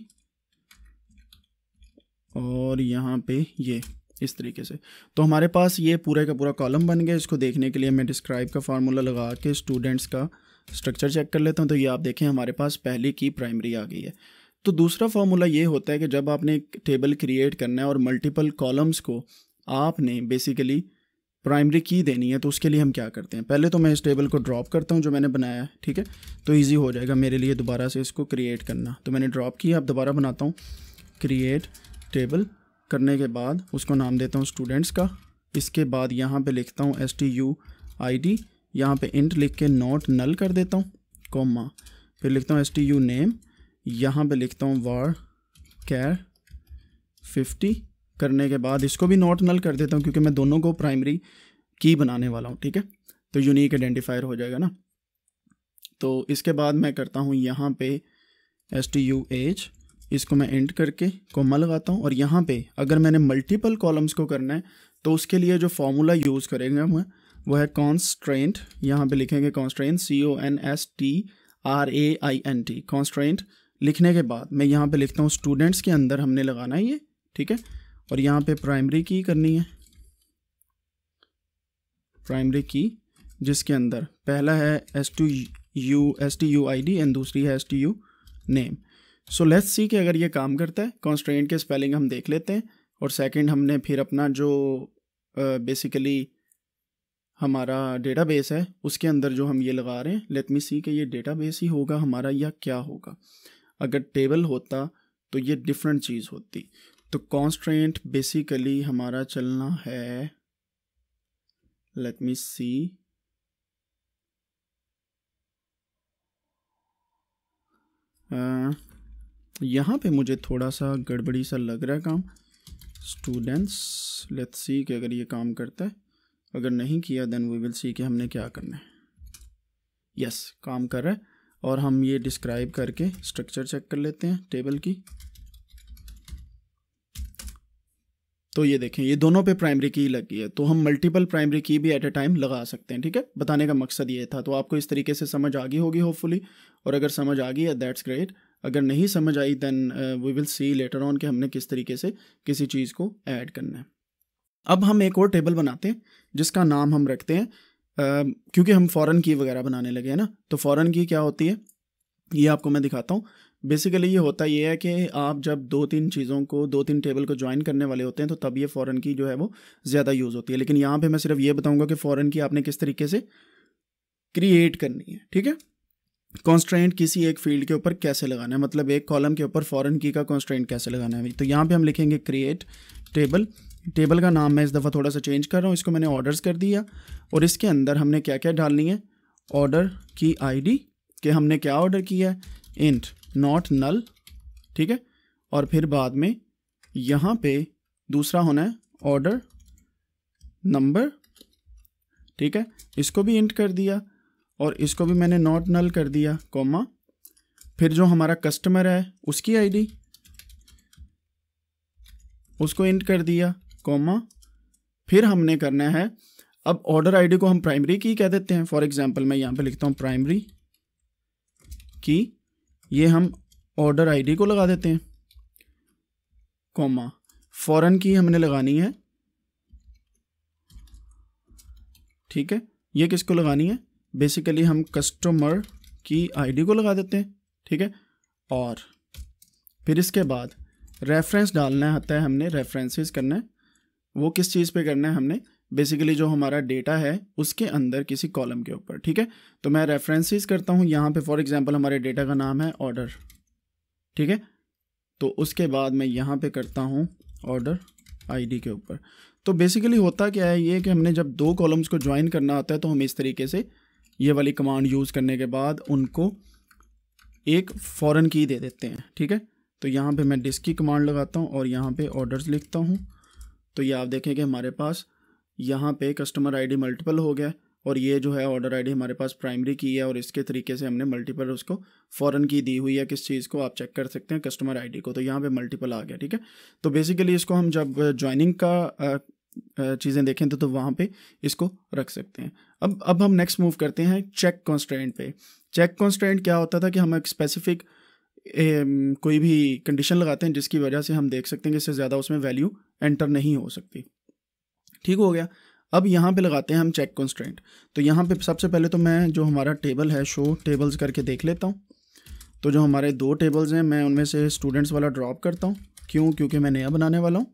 और यहाँ पे ये इस तरीके से तो हमारे पास ये पूरे का पूरा कॉलम बन गया इसको देखने के लिए मैं डिस्क्राइब का फार्मूला लगा के स्टूडेंट्स का स्ट्रक्चर चेक कर लेता हूँ तो ये आप देखें हमारे पास पहली की प्राइमरी आ गई है तो दूसरा फार्मूला ये होता है कि जब आपने एक टेबल क्रिएट करना है और मल्टीपल कॉलम्स को आपने बेसिकली प्राइमरी की देनी है तो उसके लिए हम क्या करते हैं पहले तो मैं इस टेबल को ड्रॉप करता हूँ जो मैंने बनाया है ठीक है तो इजी हो जाएगा मेरे लिए दोबारा से इसको क्रिएट करना तो मैंने ड्रॉप किया अब दोबारा बनाता हूँ क्रिएट टेबल करने के बाद उसको नाम देता हूँ स्टूडेंट्स का इसके बाद यहाँ पे लिखता हूँ S T U I D यहाँ पर इंट लिख के नोट नल कर देता हूँ कॉमा फिर लिखता हूँ एस टी यू नेम यहाँ पर लिखता हूँ वार कैर फिफ्टी करने के बाद इसको भी नोट नल कर देता हूँ क्योंकि मैं दोनों को प्राइमरी की बनाने वाला हूँ ठीक है तो यूनिक आइडेंटिफायर हो जाएगा ना तो इसके बाद मैं करता हूँ यहाँ पे एस टी यू एच इसको मैं एंड करके कोमा लगाता हूँ और यहाँ पे अगर मैंने मल्टीपल कॉलम्स को करना है तो उसके लिए जो फॉर्मूला यूज़ करेंगे हम वो है कॉन्स्ट्रेंट यहाँ पे लिखेंगे constraint C O N S T R A I N T constraint लिखने के बाद मैं यहाँ पे लिखता हूँ स्टूडेंट्स के अंदर हमने लगाना है ये ठीक है और यहाँ पे प्राइमरी की करनी है प्राइमरी की जिसके अंदर पहला है S to U S T U I D and दूसरी है S T U name so let's see कि अगर ये काम करता है कॉन्स्ट्रेंट के स्पेलिंग हम देख लेते हैं और सेकंड हमने फिर अपना जो बेसिकली uh, हमारा डेटाबेस है उसके अंदर जो हम ये लगा रहे हैं लेट मी सी कि ये डेटाबेस ही होगा हमारा या क्या होगा अगर टेबल होता तो ये डिफरेंट चीज़ होती तो कॉन्स्ट्रेंट बेसिकली हमारा चलना है लेट मी सी यहाँ पे मुझे थोड़ा सा गड़बड़ी सा लग रहा है काम स्टूडेंट्स लेट्स सी कि अगर ये काम करता है अगर नहीं किया देन वी विल सी कि हमने क्या करना है यस yes, काम कर रहा है और हम ये डिस्क्राइब करके स्ट्रक्चर चेक कर लेते हैं टेबल की तो ये देखें ये दोनों पे प्राइमरी की लगी है तो हम मल्टीपल प्राइमरी की भी एट अ टाइम लगा सकते हैं ठीक है बताने का मकसद ये था तो आपको इस तरीके से समझ आ गई होगी होपफुली और अगर समझ आ गई है दैट्स ग्रेट अगर नहीं समझ आई then we will see later on कि हमने किस तरीके से किसी चीज़ को ऐड करना है अब हम एक और टेबल बनाते हैं जिसका नाम हम रखते हैं uh, क्योंकि हम फॉरेन की वगैरह बनाने लगे हैं ना तो फॉरेन की क्या होती है ये आपको मैं दिखाता हूँ बेसिकली ये होता ये है कि आप जब दो तीन चीज़ों को दो तीन टेबल को ज्वाइन करने वाले होते हैं तो तब ये फॉरेन की जो है वो ज़्यादा यूज़ होती है लेकिन यहाँ पे मैं सिर्फ ये बताऊँगा कि फॉरेन की आपने किस तरीके से क्रिएट करनी है ठीक है कॉन्स्ट्रेंट किसी एक फील्ड के ऊपर कैसे लगाना है मतलब एक कॉलम के ऊपर फॉरन की का कॉन्स्ट्रेंट कैसे लगाना है तो यहाँ पे हम लिखेंगे क्रिएट टेबल टेबल का नाम मैं इस दफ़ा थोड़ा सा चेंज कर रहा हूँ इसको मैंने ऑर्डर्स कर दिया और इसके अंदर हमने क्या क्या डालनी है ऑर्डर की आईडी कि हमने क्या ऑर्डर किया है इंट नॉट नल ठीक है और फिर बाद में यहाँ पे दूसरा होना है ऑर्डर नंबर ठीक है इसको भी इंट कर दिया और इसको भी मैंने नॉट नल कर दिया कॉमा फिर जो हमारा कस्टमर है उसकी आईडी उसको इंट कर दिया कॉमा फिर हमने करना है अब ऑर्डर आईडी को हम प्राइमरी की कह देते हैं फॉर एग्जांपल मैं यहाँ पे लिखता हूँ प्राइमरी की ये हम ऑर्डर आईडी को लगा देते हैं कॉमा फॉरन की हमने लगानी है ठीक है ये किसको लगानी है बेसिकली हम कस्टमर की आईडी को लगा देते हैं ठीक है और फिर इसके बाद रेफरेंस डालना होता है हमने रेफरेंसेस करना है वो किस चीज़ पे करना है हमने बेसिकली जो हमारा डेटा है उसके अंदर किसी कॉलम के ऊपर ठीक है तो मैं रेफरेंसेस करता हूँ यहाँ पे फॉर एग्जांपल हमारे डेटा का नाम है ऑर्डर ठीक है तो उसके बाद मैं यहाँ पे करता हूँ ऑर्डर आईडी के ऊपर तो बेसिकली होता क्या है ये कि हमने जब दो कॉलम्स को ज्वाइन करना होता है तो हम इस तरीके से ये वाली कमांड यूज़ करने के बाद उनको एक फ़ौरन की दे देते हैं ठीक है तो यहाँ पे मैं डिस्क की कमांड लगाता हूँ और यहाँ पे ऑर्डर्स लिखता हूँ तो ये आप देखें कि हमारे पास यहाँ पे कस्टमर आईडी मल्टीपल हो गया और ये जो है ऑर्डर आईडी हमारे पास प्राइमरी की है और इसके तरीके से हमने मल्टीपल उसको फॉरन की दी हुई है किस चीज़ को आप चेक कर सकते हैं कस्टमर आई को तो यहाँ पर मल्टीपल आ गया ठीक है तो बेसिकली इसको हम जब ज्वाइनिंग का चीज़ें देखें तो तो वहाँ पे इसको रख सकते हैं अब अब हम नेक्स्ट मूव करते हैं चेक कॉन्स्टेंट पे चेक कॉन्स्टेंट क्या होता था कि हम एक स्पेसिफिक कोई भी कंडीशन लगाते हैं जिसकी वजह से हम देख सकते हैं कि इससे ज़्यादा उसमें वैल्यू एंटर नहीं हो सकती ठीक हो गया अब यहाँ पे लगाते हैं हम चेक कॉन्स्टेंट तो यहाँ पे सबसे पहले तो मैं जो हमारा टेबल है शो टेबल्स करके देख लेता हूँ तो जो हमारे दो टेबल्स हैं मैं उनमें से स्टूडेंट्स वाला ड्रॉप करता हूँ क्यों क्योंकि मैं नया बनाने वाला हूँ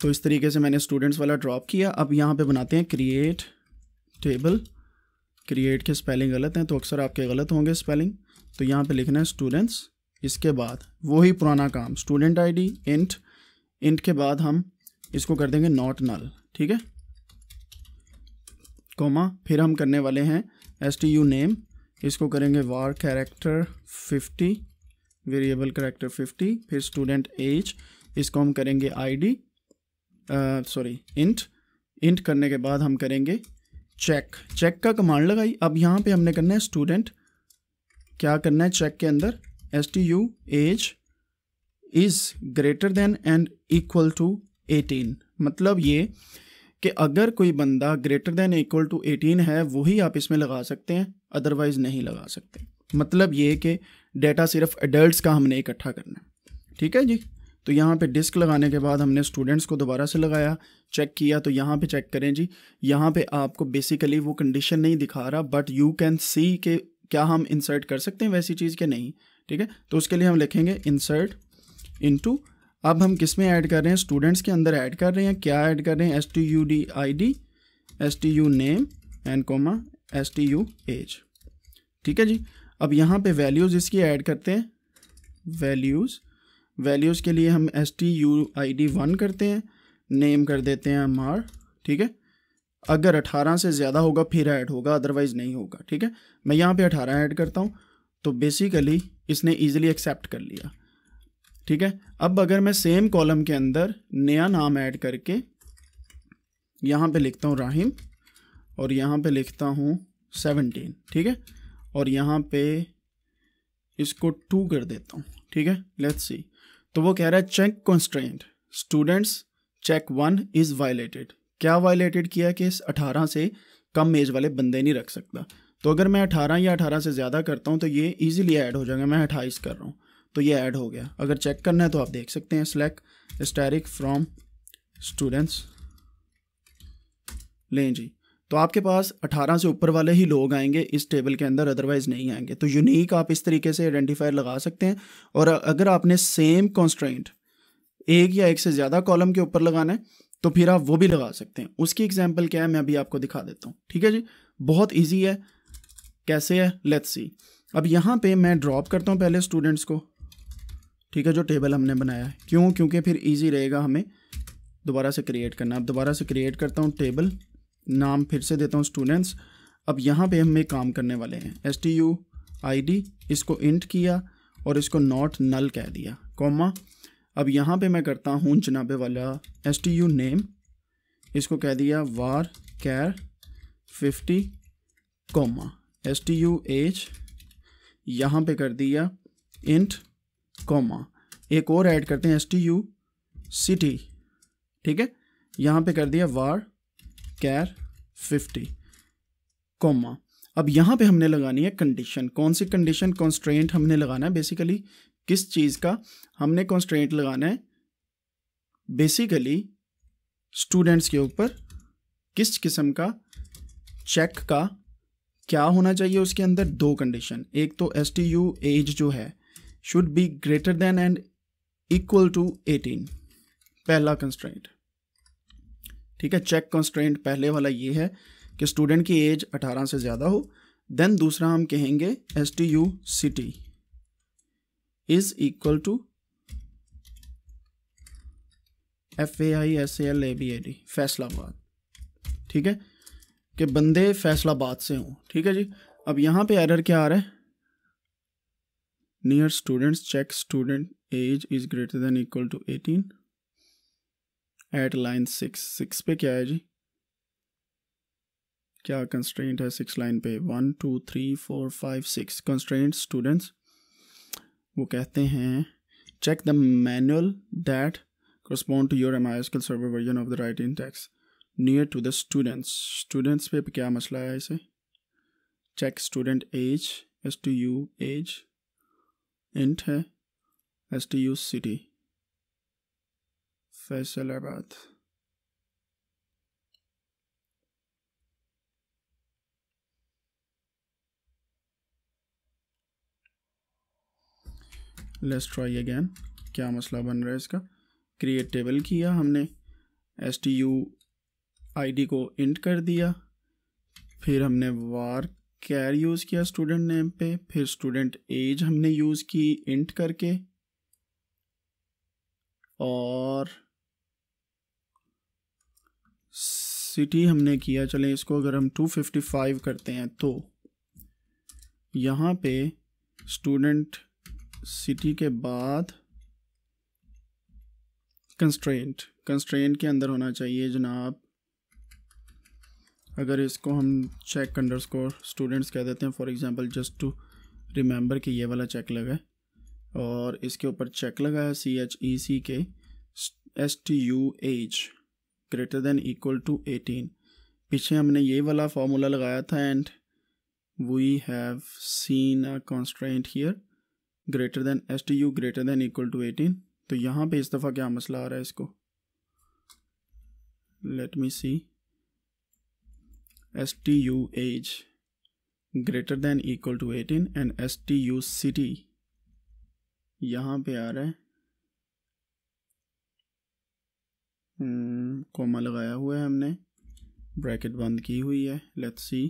तो इस तरीके से मैंने स्टूडेंट्स वाला ड्रॉप किया अब यहाँ पे बनाते हैं क्रिएट टेबल क्रिएट के स्पेलिंग गलत हैं तो अक्सर आपके गलत होंगे स्पेलिंग तो यहाँ पे लिखना है स्टूडेंट्स इसके बाद वही पुराना काम स्टूडेंट आईडी इंट इंट के बाद हम इसको कर देंगे नॉट नल ठीक है कोमा फिर हम करने वाले हैं एस टी यू नेम इसको करेंगे var character fifty variable character fifty फिर स्टूडेंट एज इसको हम करेंगे डी सॉरी इंट इंट करने के बाद हम करेंगे चेक चेक का कमांड लगाई अब यहाँ पे हमने करना है स्टूडेंट क्या करना है चेक के अंदर S T U age is greater than and equal to eighteen मतलब ये कि अगर कोई बंदा greater than equal to eighteen है वही आप इसमें लगा सकते हैं अदरवाइज़ नहीं लगा सकते मतलब ये कि डेटा सिर्फ एडल्ट का हमने इकट्ठा करना है ठीक है जी तो यहाँ पे डिस्क लगाने के बाद हमने स्टूडेंट्स को दोबारा से लगाया चेक किया तो यहाँ पे चेक करें जी यहाँ पे आपको बेसिकली वो कंडीशन नहीं दिखा रहा बट यू कैन सी के क्या हम इंसर्ट कर सकते हैं वैसी चीज़ के नहीं ठीक है तो उसके लिए हम लिखेंगे इंसर्ट इनटू अब हम किस में ऐड कर रहे हैं स्टूडेंट्स के अंदर ऐड कर रहे हैं क्या ऐड कर रहे हैं S T U D I D S T U name and comma S T U age ठीक है जी अब यहाँ पे वैल्यूज़ इसकी ऐड करते हैं वैल्यूज़ वैल्यूज़ के लिए हम S T U I D one करते हैं नेम कर देते हैं एम आर ठीक है अगर अठारह से ज़्यादा होगा फिर ऐड होगा अदरवाइज़ नहीं होगा ठीक है मैं यहाँ पे अठारह ऐड करता हूँ तो बेसिकली इसने ईजिली एक्सेप्ट कर लिया ठीक है अब अगर मैं सेम कॉलम के अंदर नया नाम ऐड करके यहाँ पे लिखता हूँ राहिम और यहाँ पे लिखता हूँ सेवनटीन ठीक है और यहाँ पे इसको टू कर देता हूँ ठीक है लेट्स सी तो वो कह रहा है check constraint students check one is violated क्या वायलेटेड किया कि इस अठारह से कम एज वाले बंदे नहीं रख सकता तो अगर मैं अठारह या अठारह से ज़्यादा करता हूँ तो ये ईजिली ऐड हो जाएगा मैं अट्ठाईस कर रहा हूँ तो ये ऐड हो गया अगर चेक करना है तो आप देख सकते हैं स्लैक स्टैरिक फ्रॉम स्टूडेंट्स लें जी तो आपके पास 18 से ऊपर वाले ही लोग आएंगे इस टेबल के अंदर अदरवाइज़ नहीं आएंगे तो यूनिक आप इस तरीके से आइडेंटिफायर लगा सकते हैं और अगर आपने सेम कॉन्स्ट्रेंट एक या एक से ज़्यादा कॉलम के ऊपर लगाना है तो फिर आप वो भी लगा सकते हैं उसकी एग्जाम्पल क्या है मैं अभी आपको दिखा देता हूँ ठीक है जी बहुत ईजी है कैसे है लेथ सी अब यहाँ पर मैं ड्रॉप करता हूँ पहले स्टूडेंट्स को ठीक है जो टेबल हमने बनाया है क्यों क्योंकि फिर ईजी रहेगा हमें दोबारा से क्रिएट करना अब दोबारा से क्रिएट करता हूँ टेबल नाम फिर से देता हूँ स्टूडेंट्स अब यहाँ पे हमें काम करने वाले हैं S T U I D इसको इंट किया और इसको नॉट नल कह दिया कॉमा अब यहाँ पे मैं करता हूँ जनाबे वाला एस टी यू नेम इसको कह दिया varchar fifty comma S T U H यहाँ पे कर दिया इंट कॉमा एक और ऐड करते हैं एस टी यू सिटी ठीक है यहाँ पे कर दिया वार स्कैर फिफ्टी कॉमा अब यहाँ पे हमने लगानी है कंडीशन कौन सी कंडीशन कॉन्स्ट्रेंट हमने लगाना है बेसिकली किस चीज़ का हमने कॉन्स्ट्रेंट लगाना है बेसिकली स्टूडेंट्स के ऊपर किस किस्म का चेक का क्या होना चाहिए उसके अंदर दो कंडीशन एक तो एस टी यू एज जो है should be greater than and equal to eighteen पहला कंस्ट्रेंट ठीक है चेक कंस्ट्रेंट पहले वाला ये है कि स्टूडेंट की एज 18 से ज़्यादा हो देन दूसरा हम कहेंगे S T U C T is equal to F A I S L A B A D Faisalabad ठीक है कि बंदे फैसलाबाद से हों ठीक है जी अब यहाँ पे एरर क्या आ रहा है near students check student age is greater than equal to eighteen at line six six पे क्या है जी क्या कंस्ट्रेंट है सिक्स लाइन पे one two three four five six constraint students वो कहते हैं check the manual that correspond to your M I server version of the right syntax near to the students students पे क्या मसला है इसे check student age S T U age int है S T U city Faisalabad let's try again क्या मसला बन रहा है इसका क्रिएट टेबल किया हमने S T U I D को इंट कर दिया फिर हमने वार कैर यूज़ किया स्टूडेंट नेम पे फिर स्टूडेंट एज हमने यूज़ की इंट करके और सिटी हमने किया चले इसको अगर हम 255 करते हैं तो यहाँ पे स्टूडेंट सिटी के बाद कंस्ट्रेंट कंस्ट्रेंट के अंदर होना चाहिए जनाब अगर इसको हम चेक अंडर स्कोर स्टूडेंट्स कह देते हैं for example just to remember कि ये वाला चेक लगा और इसके ऊपर चेक लगा है C H E C K S T U H greater than equal to eighteen पीछे हमने ये वाला फार्मूला लगाया था and we have seen a constraint here greater than S T U greater than equal to eighteen तो यहाँ पे इस दफ़ा क्या मसला आ रहा है इसको let me see S T U age greater than equal to eighteen and S T U city यहाँ पे आ रहा है हम्म, कोमा लगाया हुआ है हमने ब्रैकेट बंद की हुई है लेट्स सी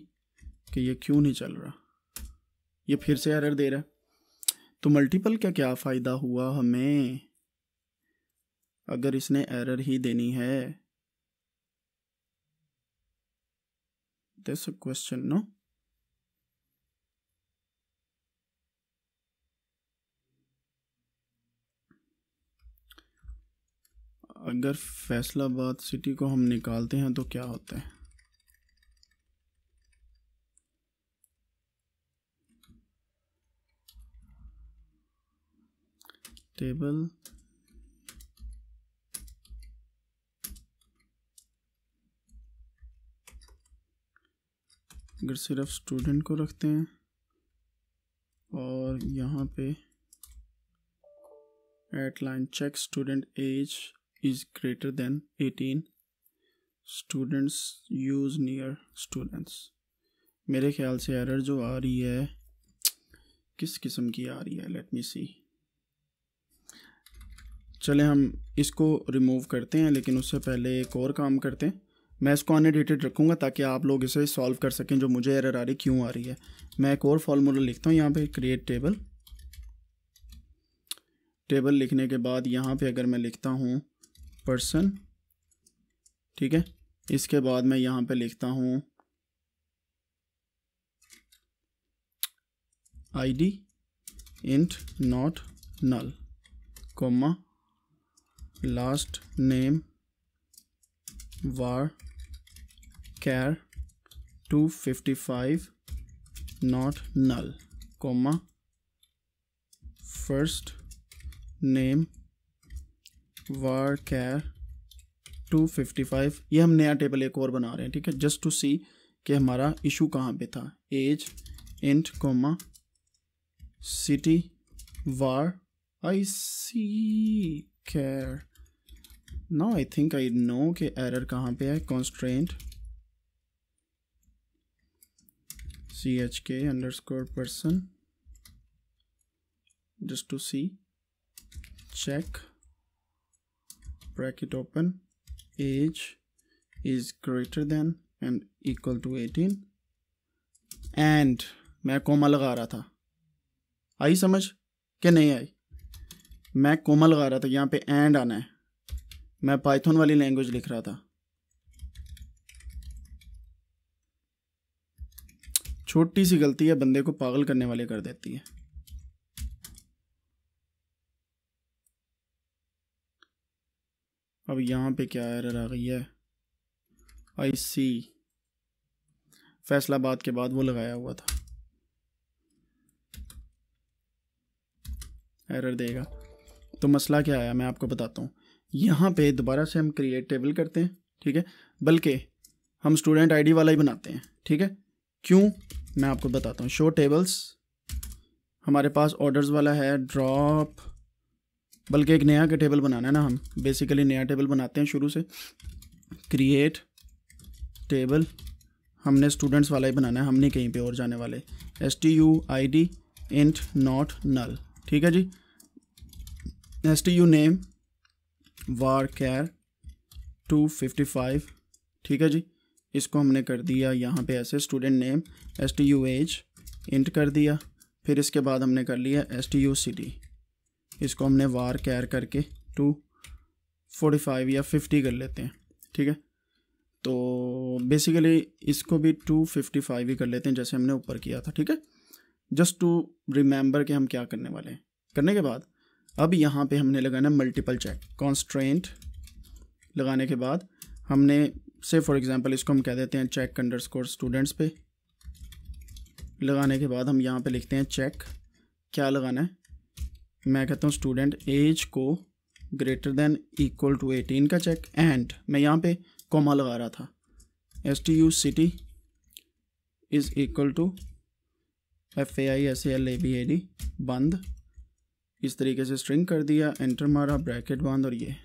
कि ये क्यों नहीं चल रहा ये फिर से एरर दे रहा है तो मल्टीपल का क्या फ़ायदा हुआ हमें अगर इसने एरर ही देनी है दिस क्वेश्चन नो अगर फैसलाबाद सिटी को हम निकालते हैं तो क्या होता है टेबल अगर सिर्फ स्टूडेंट को रखते हैं और यहाँ पे at line check student age is greater than 18 students use near students मेरे ख्याल से एरर जो आ रही है किस किस्म की आ रही है लेट मी सी चले हम इसको रिमूव करते हैं लेकिन उससे पहले एक और काम करते हैं मैं इसको अनएडिटेड रखूँगा ताकि आप लोग इसे सॉल्व कर सकें जो मुझे एरर आ रही क्यों आ रही है मैं एक और फॉर्मूला लिखता हूँ यहाँ पे क्रिएट टेबल टेबल लिखने के बाद यहाँ पे अगर मैं लिखता हूँ पर्सन ठीक है इसके बाद मैं यहाँ पे लिखता हूँ I D int not null comma last name var two fifty five not null comma first name varchar 255 ये हम नया टेबल एक और बना रहे हैं ठीक है जस्ट टू सी कि हमारा इशू कहाँ पे था age int comma city var I C char ना आई थिंक आई नो कि एरर कहाँ पे है constraint C H K underscore person just to see check bracket open age is greater than and equal to 18 and मैं कोमा लगा रहा था आई समझ के नहीं आई मैं कोमा लगा रहा था यहाँ पे एंड आना है मैं पाइथन वाली लैंग्वेज लिख रहा था छोटी सी गलती है बंदे को पागल करने वाले कर देती है अब यहाँ पे क्या एरर आ गई है आई सी फैसलाबाद के बाद वो लगाया हुआ था एरर देगा तो मसला क्या आया मैं आपको बताता हूँ यहाँ पे दोबारा से हम क्रिएट टेबल करते हैं ठीक है बल्कि हम स्टूडेंट आईडी वाला ही बनाते हैं ठीक है क्यों मैं आपको बताता हूँ शो टेबल्स हमारे पास ऑर्डर्स वाला है ड्रॉप बल्कि एक नया का टेबल बनाना है ना हम बेसिकली नया टेबल बनाते हैं शुरू से क्रिएट टेबल हमने स्टूडेंट्स वाला ही बनाना है हम नहीं कहीं पे और जाने वाले S T U I D int not null ठीक है जी S T U name varchar two fifty five ठीक है जी इसको हमने कर दिया यहाँ पे ऐसे student name S T U age int कर दिया फिर इसके बाद हमने कर लिया S T U C D इसको हमने वार कैर करके टू फोर्टी फाइव या फिफ्टी कर लेते हैं ठीक है तो बेसिकली इसको भी टू फिफ्टी फाइव ही कर लेते हैं जैसे हमने ऊपर किया था ठीक है जस्ट टू रिमेंबर कि हम क्या करने वाले हैं करने के बाद अब यहाँ पे हमने लगाना मल्टीपल चेक कॉन्स्ट्रेंट लगाने के बाद हमने से फॉर एग्जांपल इसको हम कह देते हैं चेक अंडर स्कोर स्टूडेंट्स पे लगाने के बाद हम यहाँ पे लिखते हैं चेक क्या लगाना है मैं कहता हूँ स्टूडेंट एज को greater than equal to eighteen का चेक एंड मैं यहाँ पे कॉमा लगा रहा था S T U city is equal to F A I S L A B A D बंद इस तरीके से स्ट्रिंग कर दिया एंटर मारा ब्रैकेट बंद और ये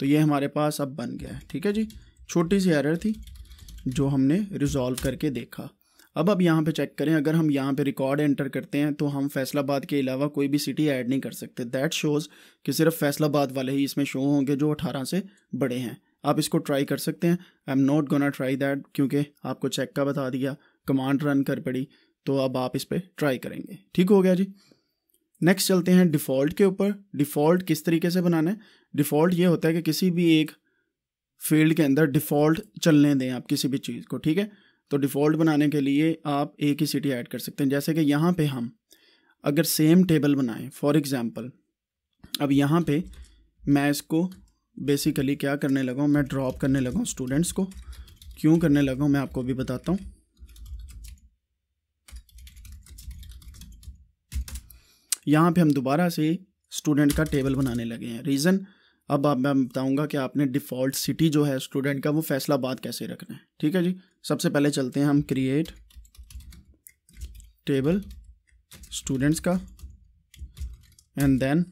तो ये हमारे पास अब बन गया है ठीक है जी छोटी सी एरर थी जो हमने रिजॉल्व करके देखा अब अब यहाँ पे चेक करें अगर हम यहाँ पे रिकॉर्ड एंटर करते हैं तो हम फैसलाबाद के अलावा कोई भी सिटी ऐड नहीं कर सकते दैट शोज़ कि सिर्फ फैसलाबाद वाले ही इसमें शो होंगे जो अठारह से बड़े हैं आप इसको ट्राई कर सकते हैं I am not gonna try that क्योंकि आपको चेक का बता दिया कमांड रन कर पड़ी तो अब आप इस पर ट्राई करेंगे ठीक हो गया जी नेक्स्ट चलते हैं डिफ़ॉल्ट के ऊपर डिफ़ॉल्ट किस तरीके से बनाना है डिफ़ॉल्ट ये होता है कि किसी भी एक फील्ड के अंदर डिफ़ॉल्ट चलने दें आप किसी भी चीज़ को ठीक है तो डिफ़ॉल्ट बनाने के लिए आप एक ही सिटी ऐड कर सकते हैं जैसे कि यहाँ पे हम अगर सेम टेबल बनाएं फॉर एग्ज़ाम्पल अब यहाँ पे मैं इसको बेसिकली क्या करने लगा मैं ड्रॉप करने लगा स्टूडेंट्स को क्यों करने लगा मैं आपको भी बताता हूँ यहाँ पे हम दोबारा से स्टूडेंट का टेबल बनाने लगे हैं रीज़न अब आप मैं बताऊंगा कि आपने डिफ़ॉल्ट सिटी जो है स्टूडेंट का वो फैसला बाद कैसे रखना है ठीक है जी सबसे पहले चलते हैं हम क्रिएट टेबल स्टूडेंट्स का and then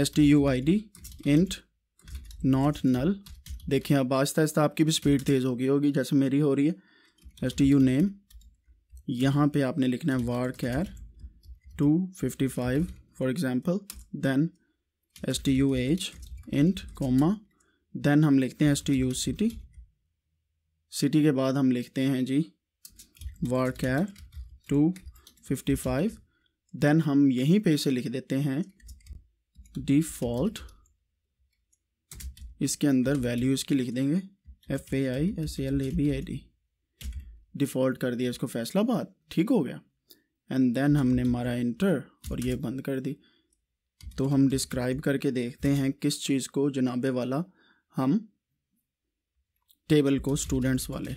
S T U I D int not null देखिए अब आस्ता आस्ता आपकी भी स्पीड तेज़ होगी होगी जैसे मेरी हो रही है एस टी यू नेम यहाँ पे आपने लिखना है varchar two fifty five for example then S T U age int comma then हम लिखते हैं S T U city city के बाद हम लिखते हैं जी varchar two fifty five then हम यहीं पे इसे लिख देते हैं डिफ़ॉल्ट इसके अंदर वैल्यूज़ की लिख देंगे F A I S L A B I D default कर दिया इसको फैसला बाद ठीक हो गया एंड देन हमने मारा इंटर और ये बंद कर दी तो हम डिस्क्राइब करके देखते हैं किस चीज़ को जनाबे वाला हम टेबल को स्टूडेंट्स वाले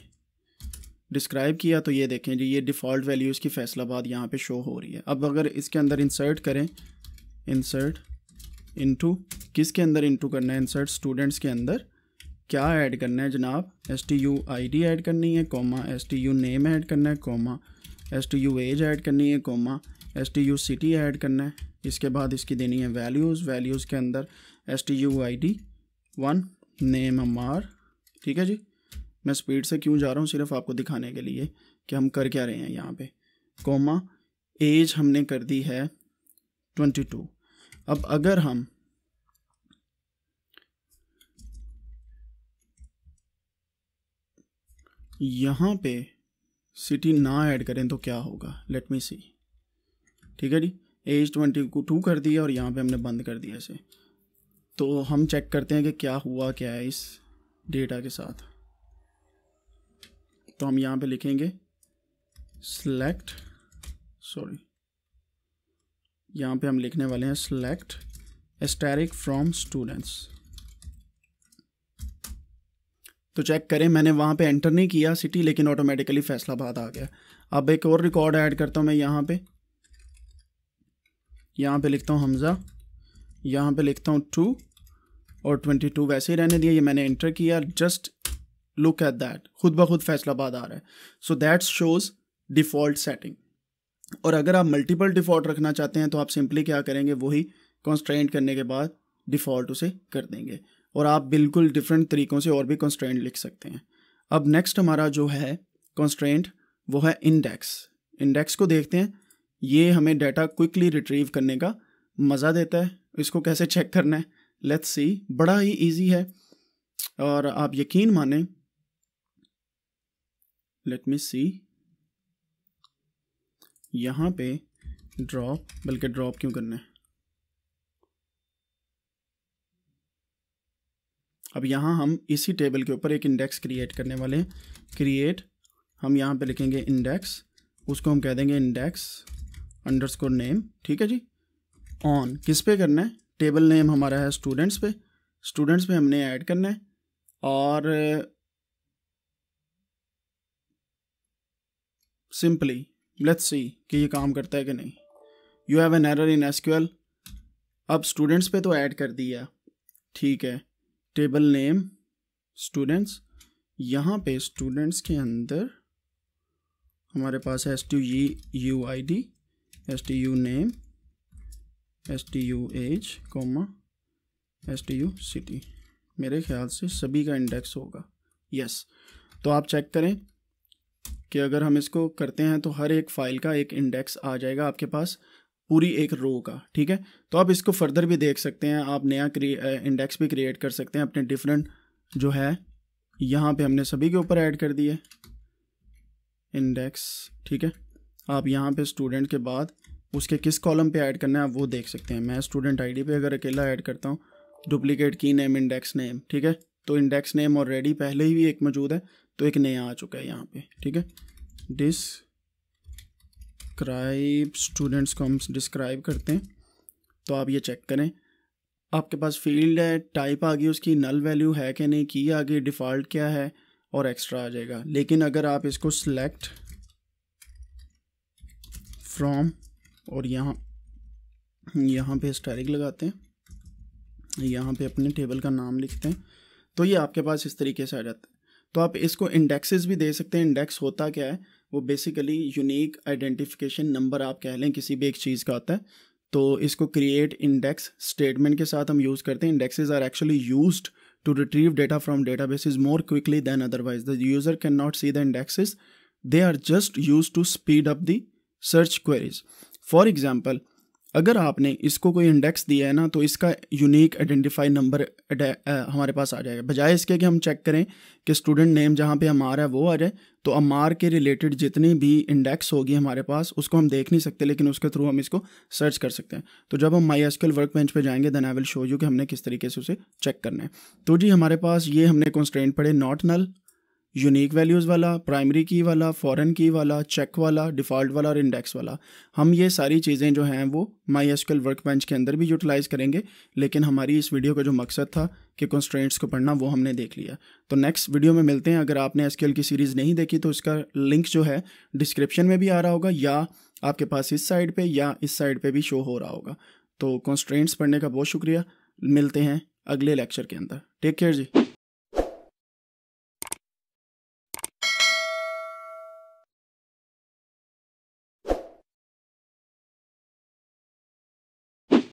डिस्क्राइब किया तो ये देखें जी ये डिफ़ॉल्ट वैल्यूज़ की फैसलाबाद यहाँ पे शो हो रही है अब अगर इसके अंदर इंसर्ट करें इंसर्ट इनटू किसके अंदर इनटू करना है इंसर्ट स्टूडेंट्स के अंदर क्या ऐड करना है जनाब S T U I D add करनी है comma S T U name add करना है comma S T U age add करनी है comma S T U city add करना है इसके बाद इसकी देनी है वैल्यूज़ वैल्यूज़ के अंदर S T U I D one name M R ठीक है जी मैं स्पीड से क्यों जा रहा हूँ सिर्फ आपको दिखाने के लिए कि हम कर क्या रहे हैं यहाँ पे कोमा एज हमने कर दी है ट्वेंटी टू अब अगर हम यहाँ पे सिटी ना ऐड करें तो क्या होगा लेट मी सी ठीक है जी एज ट्वेंटी को टू कर दिया और यहाँ पे हमने बंद कर दिया इसे तो हम चेक करते हैं कि क्या हुआ क्या है इस डेटा के साथ तो हम यहाँ पे लिखेंगे सेलेक्ट सॉरी यहाँ पे हम लिखने वाले हैं सेलेक्ट एस्टेरिक फ्रॉम स्टूडेंट्स तो चेक करें मैंने वहाँ पे एंटर नहीं किया सिटी लेकिन ऑटोमेटिकली फैसला बाद आ गया अब एक और रिकॉर्ड ऐड करता हूँ मैं यहाँ पे यहाँ पे लिखता हूँ हमज़ा यहाँ पे लिखता हूँ टू और ट्वेंटी टू वैसे ही रहने दिया ये मैंने इंटर किया जस्ट लुक एट दैट खुद ब खुद फैसलाबाद आ रहा है so that shows default setting और अगर आप मल्टीपल डिफ़ॉल्ट रखना चाहते हैं तो आप सिंपली क्या करेंगे वही कॉन्स्ट्रेंट करने के बाद डिफ़ॉल्ट उसे कर देंगे और आप बिल्कुल डिफरेंट तरीक़ों से और भी कॉन्स्ट्रेंट लिख सकते हैं अब नेक्स्ट हमारा जो है कॉन्स्ट्रेंट वो है इंडेक्स इंडेक्स को देखते हैं ये हमें डाटा क्विकली रिट्रीव करने का मज़ा देता है इसको कैसे चेक करना है लेट्स सी बड़ा ही इजी है और आप यकीन माने लेट मी सी यहाँ पे ड्रॉप बल्कि ड्रॉप क्यों करना है अब यहाँ हम इसी टेबल के ऊपर एक इंडेक्स क्रिएट करने वाले हैं क्रिएट हम यहाँ पे लिखेंगे इंडेक्स उसको हम कह देंगे इंडेक्स अंडरस्कोर नेम ठीक है जी ऑन किस पे करना है टेबल नेम हमारा है स्टूडेंट्स पे स्टूडेंट्स पे हमने ऐड करना है और सिंपली लेट्स सी कि ये काम करता है कि नहीं you have an error in SQL अब स्टूडेंट्स पे तो ऐड कर दिया ठीक है टेबल नेम स्टूडेंट्स यहाँ पे स्टूडेंट्स के अंदर हमारे पास है S to E U I D stu name stu age comma stu city मेरे ख्याल से सभी का इंडेक्स होगा यस yes. तो आप चेक करें कि अगर हम इसको करते हैं तो हर एक फाइल का एक इंडेक्स आ जाएगा आपके पास पूरी एक रो का ठीक है तो आप इसको फर्दर भी देख सकते हैं आप नया इंडेक्स भी क्रिएट कर सकते हैं अपने डिफरेंट जो है यहाँ पे हमने सभी के ऊपर ऐड कर दिए इंडेक्स ठीक है आप यहाँ पे स्टूडेंट के बाद उसके किस कॉलम पे ऐड करना है आप वो देख सकते हैं मैं स्टूडेंट आईडी पे अगर अकेला ऐड करता हूँ डुप्लीकेट की नेम इंडेक्स नेम ठीक है तो इंडेक्स नेम ऑलरेडी पहले ही भी एक मौजूद है तो एक नया आ चुका है यहाँ पे ठीक है डिस क्राइब स्टूडेंट्स को हम डिस्क्राइब करते हैं तो आप ये चेक करें आपके पास फील्ड है टाइप आ गई उसकी नल वैल्यू है कि नहीं की आ गई डिफ़ॉल्ट क्या है और एक्स्ट्रा आ जाएगा लेकिन अगर आप इसको सिलेक्ट फ्रॉम और यहाँ यहाँ पे स्टैरिक लगाते हैं यहाँ पे अपने टेबल का नाम लिखते हैं तो ये आपके पास इस तरीके से आ जाता है तो आप इसको इंडेक्सेस भी दे सकते हैं इंडेक्स होता क्या है वो बेसिकली यूनिक आइडेंटिफिकेशन नंबर आप कह लें किसी भी एक चीज़ का आता है तो इसको क्रिएट इंडेक्स स्टेटमेंट के साथ हम यूज़ करते हैं indexes are actually used to retrieve data from databases more quickly than otherwise the user can not see the indexes they are just used to speed up the search queries for example अगर आपने इसको कोई इंडेक्स दिया है ना तो इसका यूनिक आइडेंटिफाई नंबर हमारे पास आ जाएगा बजाय इसके कि हम चेक करें कि स्टूडेंट नेम जहाँ पे हमारा है वो आ जाए तो अमार के रिलेटेड जितनी भी इंडेक्स होगी हमारे पास उसको हम देख नहीं सकते लेकिन उसके थ्रू हम इसको सर्च कर सकते हैं तो जब हम माई एसकेल वर्क बेंच पर जाएंगे then I will show you कि हमने किस तरीके से उसे चेक करना है तो जी हमारे पास ये हमने कॉन्स्टेंट पढ़े नॉट नल यूनिक वैल्यूज़ वाला प्राइमरी की वाला फॉरेन की वाला चेक वाला डिफ़ॉल्ट वाला और इंडेक्स वाला हम ये सारी चीज़ें जो हैं वो माई एस वर्क बेंच के अंदर भी यूटिलाइज़ करेंगे लेकिन हमारी इस वीडियो का जो मकसद था कि कंस्ट्रेंट्स को पढ़ना वो हमने देख लिया तो नेक्स्ट वीडियो में मिलते हैं अगर आपने एस की सीरीज़ नहीं देखी तो उसका लिंक जो है डिस्क्रिप्शन में भी आ रहा होगा या आपके पास इस साइड पर या इस साइड पर भी शो हो रहा होगा तो कॉन्स्ट्रेंट्स पढ़ने का बहुत शुक्रिया मिलते हैं अगले लेक्चर के अंदर टेक केयर जी